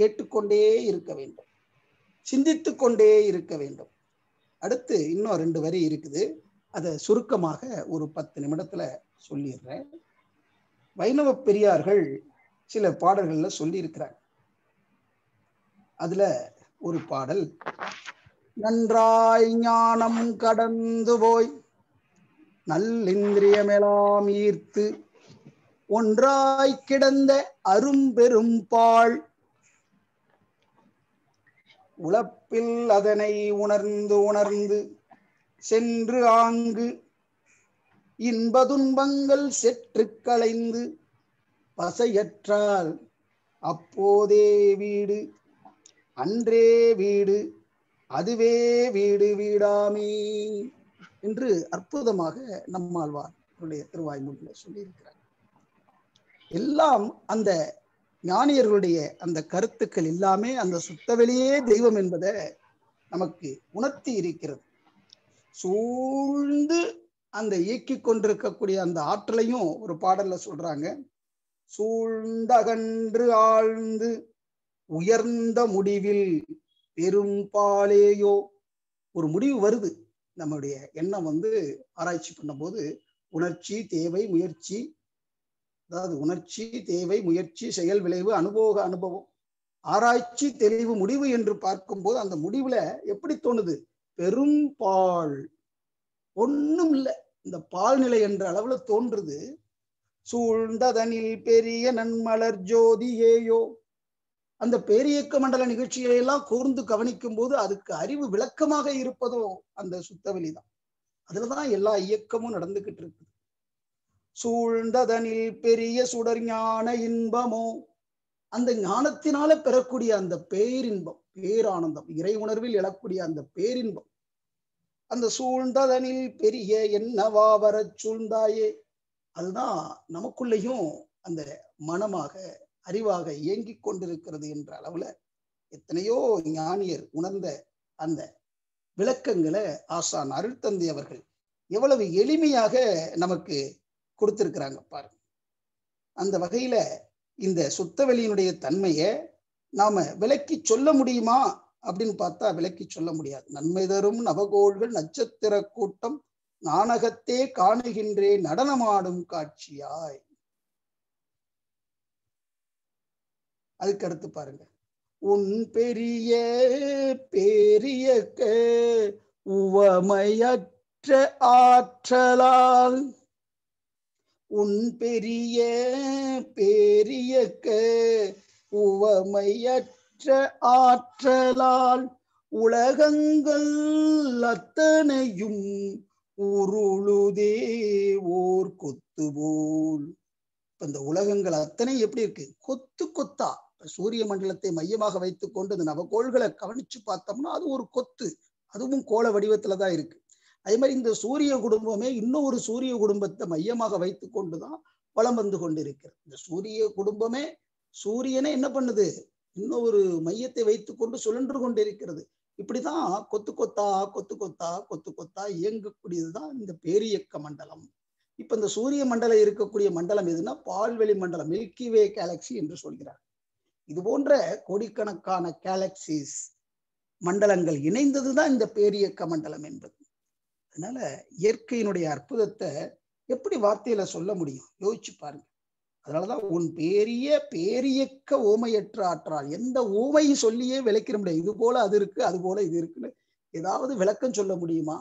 கேட்டுக்கொண்டே இருக்க வேண்டும் சிந்தித்து கொண்டே இருக்க வேண்டும் அடுத்து இன்னும் ரெண்டு வரி இருக்குது அதை சுருக்கமாக ஒரு பத்து நிமிடத்துல சொல்லிடுறேன் வைணவ பெரியார்கள் சில பாடல்கள்ல சொல்லி இருக்கிறாங்க அதுல ஒரு பாடல் நன்றாய் ஞானம் கடந்து போய் நல்லிந்திரியமெலாம் ஈர்த்து ஒன்றாய் கிடந்த அரும்பெரும் பால் உழப்பில் அதனை உணர்ந்து உணர்ந்து சென்று ஆங்கு இன்பதுன்பங்கள் செற்று களைந்து பசையற்றால் அப்போதே வீடு அன்றே வீடு அதுவே வீடு வீடாமே என்று அற்புதமாக நம்மாழ்வார் அவருடைய திருவாய்மொழியில் சொல்லியிருக்கிறார் எல்லாம் அந்த ஞானியர்களுடைய அந்த கருத்துக்கள் எல்லாமே அந்த சுத்தவெளியே தெய்வம் என்பதை நமக்கு உணர்த்தி இருக்கிறது சூழ்ந்து அந்த இயக்கி கொண்டிருக்கக்கூடிய அந்த ஆற்றலையும் ஒரு பாடல்ல சொல்றாங்க சூழ்ந்தகன்று ஆழ்ந்து உயர்ந்த முடிவில் பெரும்பாலேயோ ஒரு முடிவு வருது நம்முடைய எண்ணம் வந்து ஆராய்ச்சி பண்ணும்போது உணர்ச்சி தேவை முயற்சி அதாவது உணர்ச்சி தேவை முயற்சி செயல் விளைவு அனுபவ அனுபவம் ஆராய்ச்சி தெளிவு முடிவு என்று பார்க்கும்போது அந்த முடிவுல எப்படி தோணுது பெரும்பால் ஒண்ணும் இல்லை இந்த பால்நிலை என்ற அளவுல தோன்றுது சூழ்ந்ததனில் பெரிய நன்மலர் ஜோதியேயோ அந்த பேரியக்க மண்டல நிகழ்ச்சியை எல்லாம் கூர்ந்து கவனிக்கும் போது அதுக்கு அறிவு விளக்கமாக இருப்பதோ அந்த சுத்தவெளி தான் அதுலதான் எல்லா இயக்கமும் நடந்துகிட்டு இருக்குது சூழ்ந்ததனில் பெரிய சுடர் ஞான இன்பமோ அந்த ஞானத்தினால பெறக்கூடிய அந்த பேரின்பம் பேரானந்தம் இறை உணர்வில் எழக்கூடிய அந்த பேரின்பம் அந்த சூழ்ந்ததனில் பெரிய என்னவா வரச் சூழ்ந்தாயே அதுதான் நமக்குள்ளேயும் அந்த மனமாக அறிவாக இயங்கி கொண்டிருக்கிறது என்ற அளவுல எத்தனையோ ஞானியர் உணர்ந்த அந்த விளக்கங்களை ஆசான் அருள்தந்தை அவர்கள் எவ்வளவு எளிமையாக நமக்கு கொடுத்திருக்கிறாங்க பாருங்க அந்த வகையில இந்த சுத்தவெளியினுடைய தன்மையை நாம விளக்கி சொல்ல முடியுமா அப்படின்னு பார்த்தா விலக்கி சொல்ல முடியாது நன்மை தரும் நவகோள்கள் நட்சத்திர கூட்டம் நாணகத்தே காணுகின்றே நடனமாடும் காட்சியாய் அதுக்கு அடுத்து பாருங்க உன் பெரிய பெரிய உவமையற்ற ஆற்றலால் உன் பெரிய பெரியக்க உவமையற்ற உற்ற ஆற்றலால் உலகங்கள் அத்தனையும் உருளுதே ஓர் கொத்து போல் இந்த உலகங்கள் அத்தனை எப்படி இருக்கு கொத்து கொத்தா சூரிய மண்டலத்தை மையமாக வைத்துக்கொண்டு இந்த நவகோள்களை கவனிச்சு பார்த்தோம்னா அது ஒரு கொத்து அதுவும் கோல வடிவத்துலதான் தான் இருக்கு அதே மாதிரி இந்த சூரிய குடும்பமே இன்னும் ஒரு சூரிய குடும்பத்தை மையமாக வைத்துக்கொண்டு தான் வளம் வந்து கொண்டிருக்கிறது இந்த சூரிய குடும்பமே சூரியனை என்ன பண்ணுது இன்னொரு மையத்தை வைத்துக்கொண்டு சுழன்று கொண்டிருக்கிறது இப்படிதான் கொத்து கொத்தா கொத்து கொத்தா கொத்து கொத்தா இயங்கக்கூடியதுதான் இந்த பேரியக்க மண்டலம் இப்ப இந்த சூரிய மண்டலம் இருக்கக்கூடிய மண்டலம் எதுன்னா பால்வெளி மண்டலம் மில்கி வே கேலக்சி என்று சொல்கிறார் இது போன்ற கோடிக்கணக்கான கேலக்சிஸ் மண்டலங்கள் இணைந்ததுதான் இந்த பேரியக்க மண்டலம் என்பது அதனால இயற்கையினுடைய அற்புதத்தை எப்படி வார்த்தையில சொல்ல முடியும் யோசிச்சு பாருங்க அதனாலதான் உன் பேரிய பேரியக்க ஓமையற்ற ஆற்றால் எந்த ஓமை சொல்லியே விளக்கிற முடியாது இது போல அது இருக்கு அது போல இது இருக்குன்னு ஏதாவது விளக்கம் சொல்ல முடியுமா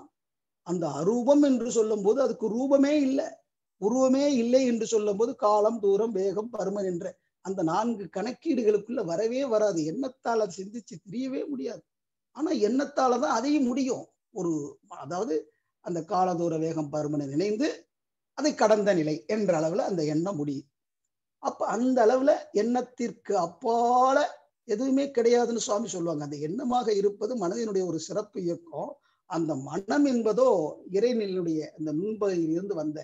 அந்த அரூபம் என்று சொல்லும் போது அதுக்கு ரூபமே இல்லை உருவமே இல்லை என்று சொல்லும் போது காலம் தூரம் வேகம் பருமன் என்ற அந்த நான்கு கணக்கீடுகளுக்குள்ள வரவே வராது எண்ணத்தால் அதை சிந்திச்சு தெரியவே முடியாது ஆனா எண்ணத்தால தான் அதையும் முடியும் ஒரு அதாவது அந்த காலதூர வேகம் பருமனை நினைந்து அதை கடந்த நிலை என்ற அளவுல அந்த எண்ணம் முடியும் அப்ப அந்த அளவுல எண்ணத்திற்கு அப்பால எதுவுமே கிடையாதுன்னு சுவாமி சொல்லுவாங்க அந்த எண்ணமாக இருப்பது மனதினுடைய ஒரு சிறப்பு இயக்கம் அந்த மனம் என்பதோ இறைநிலையுடைய அந்த நுண்பகையில் இருந்து வந்த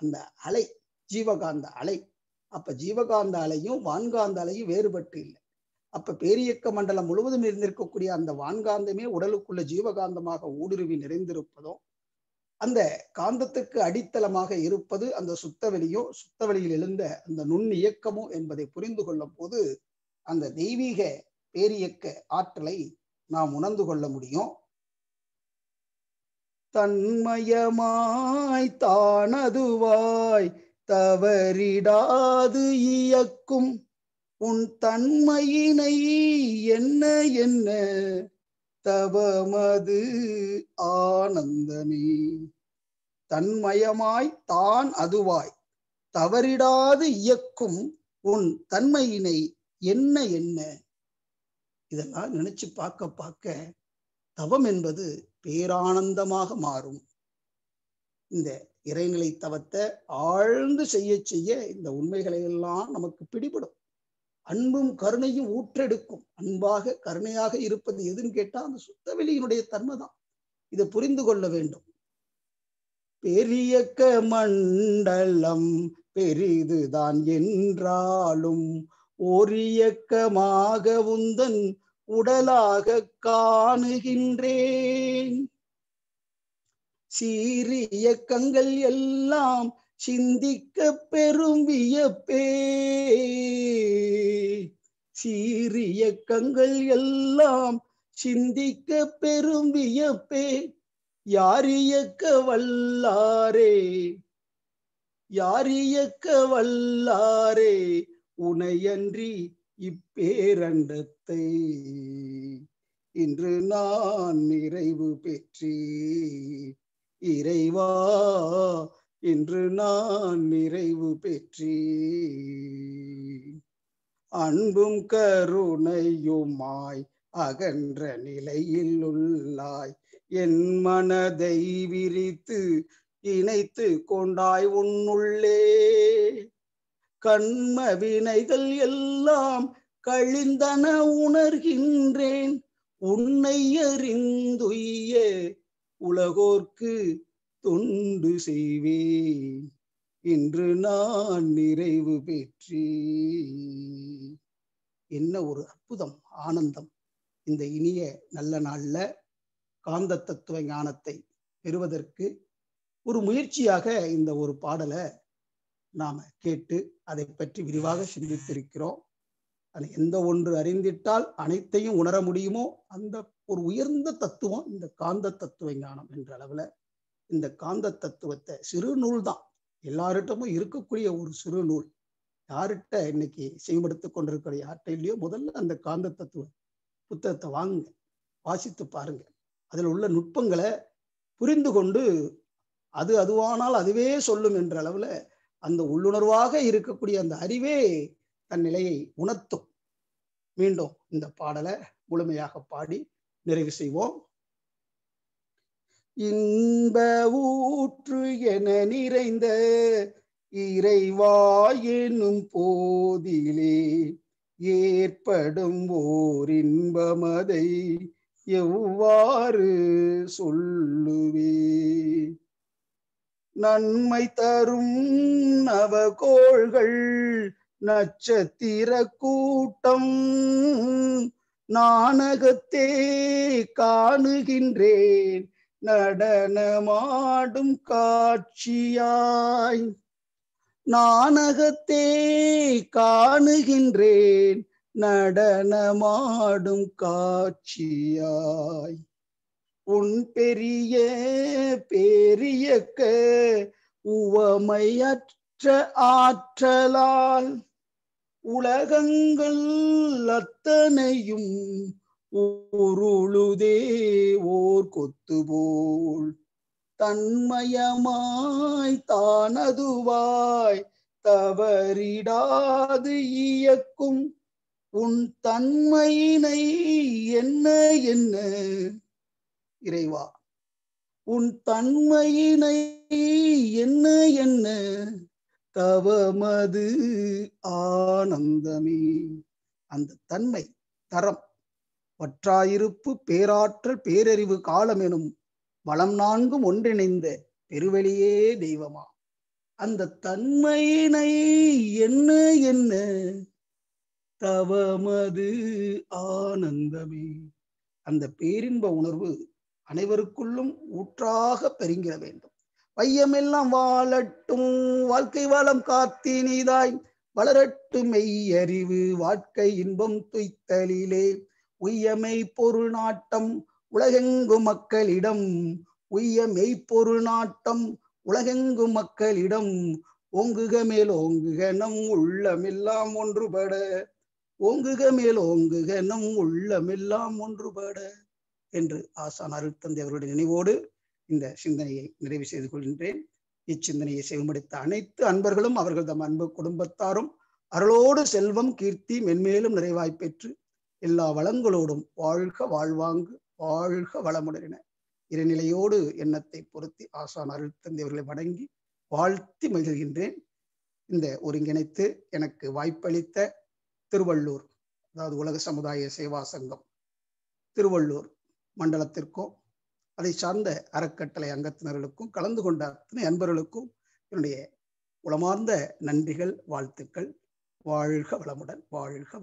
அந்த அலை ஜீவகாந்த அலை அப்ப ஜீவகாந்த அலையும் வான்காந்த அலையும் வேறுபட்டு இல்லை அப்ப பேரியக்க மண்டலம் முழுவதும் இருந்திருக்கக்கூடிய அந்த வான்காந்தமே உடலுக்குள்ள ஜீவகாந்தமாக ஊடுருவி நிறைந்திருப்பதும் அந்த காந்தத்துக்கு அடித்தளமாக இருப்பது அந்த சுத்தவெளியோ சுத்தவெளியில் எழுந்த அந்த நுண் இயக்கமோ என்பதை புரிந்து கொள்ளும் போது அந்த தெய்வீக பேரியக்க ஆற்றலை நாம் உணர்ந்து கொள்ள முடியும் தன்மயமாய் தானதுவாய் தவறிடாது இயக்கும் உன் தன்மையினை என்ன என்ன தவமது ஆனந்தமே தன்மயமாய் தான் அதுவாய் தவறிடாது இயக்கும் உன் தன்மையினை என்ன என்ன இதெல்லாம் நினைச்சு பார்க்க பார்க்க தவம் என்பது பேரானந்தமாக மாறும் இந்த இறைநிலை தவத்தை ஆழ்ந்து செய்ய செய்ய இந்த உண்மைகளை எல்லாம் நமக்கு பிடிபடும் அன்பும் கருணையும் ஊற்றெடுக்கும் அன்பாக கருணையாக இருப்பது எதுன்னு கேட்டா அந்த சுத்தவெளியினுடைய தன்மை தான் இதை புரிந்து கொள்ள வேண்டும் பெரியக்க மண்டலம் பெரிதுதான் என்றாலும் ஓரியக்கமாக உந்தன் உடலாக காணுகின்றேன் சீரியக்கங்கள் எல்லாம் சிந்திக்க பெரும் வியப்பே சீரியக்கங்கள் எல்லாம் சிந்திக்க பெரும் வியப்பே யார் இயக்க வல்லாரே யார் இயக்க வல்லாரே உனையன்றி இப்பேரண்டத்தை இன்று நான் நிறைவு பெற்றி இறைவா இன்று நான் நிறைவு பெற்றி அன்பும் கருணையுமாய் அகன்ற நிலையில் உள்ளாய் என் மனதை விரித்து இணைத்து கொண்டாய் உன்னுள்ளே கண்ம வினைகள் எல்லாம் கழிந்தன உணர்கின்றேன் உன்னை அறிந்துய உலகோர்க்கு தொண்டு செய்வேன் என்று நான் நிறைவு பெற்றி என்ன ஒரு அற்புதம் ஆனந்தம் இந்த இனிய நல்ல நாள்ல காந்த தத்துவ ஞானத்தை பெறுவதற்கு ஒரு முயற்சியாக இந்த ஒரு பாடலை நாம கேட்டு அதை பற்றி விரிவாக சிந்தித்திருக்கிறோம் அது எந்த ஒன்று அறிந்திட்டால் அனைத்தையும் உணர முடியுமோ அந்த ஒரு உயர்ந்த தத்துவம் இந்த காந்த தத்துவ ஞானம் என்ற அளவுல இந்த காந்த தத்துவத்தை சிறு நூல் தான் எல்லார்கிட்டமும் இருக்கக்கூடிய ஒரு சிறு நூல் யார்கிட்ட இன்னைக்கு செயல்படுத்திக் கொண்டிருக்கிற யார்கிட்ட இல்லையோ முதல்ல அந்த காந்த தத்துவ புத்தகத்தை வாங்க வாசித்து பாருங்க அதில் உள்ள நுட்பங்களை புரிந்து கொண்டு அது அதுவானால் அதுவே சொல்லும் என்ற அளவில் அந்த உள்ளுணர்வாக இருக்கக்கூடிய அந்த அறிவே தன் நிலையை உணர்த்தும் மீண்டும் இந்த பாடலை முழுமையாக பாடி நிறைவு செய்வோம் இன்ப ஊற்று என நிறைந்த இறைவாயினும் போதிலே ஏற்படும் ஓர் இன்பமதை எவ்வாறு சொல்லுவே நன்மை தரும் நவகோள்கள் நட்சத்திர கூட்டம் நாணகத்தே காணுகின்றேன் நடனமாடும் காட்சியாய் நானகத்தே காணுகின்றேன் நடனமாடும் காட்சியாய் உன் பெரிய பெரியக்க உவமையற்ற ஆற்றலால் உலகங்கள் அத்தனையும் உருளுதே ஓர் கொத்துபோல் தன்மயமாய் தானதுவாய் தவறிடாது இயக்கும் உன் தன்மையினை என்ன என்ன இறைவா உன் தன்மையினை என்ன என்ன தவமது ஆனந்தமே அந்த தன்மை தரம் ஒற்றாயிருப்பு பேராற்றல் பேரறிவு காலம் எனும் வளம் நான்கும் ஒன்றிணைந்த பெருவெளியே தெய்வமா அந்த தன்மையினை என்ன என்ன தவமது ஆனந்தமே அந்த பேரின்ப உணர்வு அனைவருக்குள்ளும் ஊற்றாக பெருங்கிட வேண்டும் வையமெல்லாம் வாழட்டும் வாழ்க்கை வளம் காத்தினிதாய் வளரட்டும் மெய்யறிவு வாழ்க்கை இன்பம் துய்த்தலிலே உய்யமை மெய்ப்பொருள் நாட்டம் உலகெங்கு மக்களிடம் உய்ய மெய்ப்பொருள் நாட்டம் உலகெங்கு மக்களிடம் ஓங்குக மேல் ஓங்குக நம் உள்ளமெல்லாம் ஒன்றுபட ஓங்குக மேல் ஓங்குக நம் உள்ளமெல்லாம் ஒன்றுபட என்று ஆசான் அருள் தந்தை அவருடைய நினைவோடு இந்த சிந்தனையை நிறைவு செய்து கொள்கின்றேன் இச்சிந்தனையை செயல்படுத்த அனைத்து அன்பர்களும் அவர்கள் தம் அன்பு குடும்பத்தாரும் அருளோடு செல்வம் கீர்த்தி மென்மேலும் நிறைவாய்ப்பெற்று எல்லா வளங்களோடும் வாழ்க வாழ்வாங்கு வாழ்க வளமுடரின இறைநிலையோடு எண்ணத்தை பொருத்தி ஆசான் அருள் தந்தையவர்களை வணங்கி வாழ்த்தி மகிழ்கின்றேன் இந்த ஒருங்கிணைத்து எனக்கு வாய்ப்பளித்த திருவள்ளூர் அதாவது உலக சமுதாய சேவா சங்கம் திருவள்ளூர் மண்டலத்திற்கும் அதை சார்ந்த அறக்கட்டளை அங்கத்தினர்களுக்கும் கலந்து கொண்ட அத்தனை அன்பர்களுக்கும் என்னுடைய உளமார்ந்த நன்றிகள் வாழ்த்துக்கள் வாழ்க வளமுடன் வாழ்க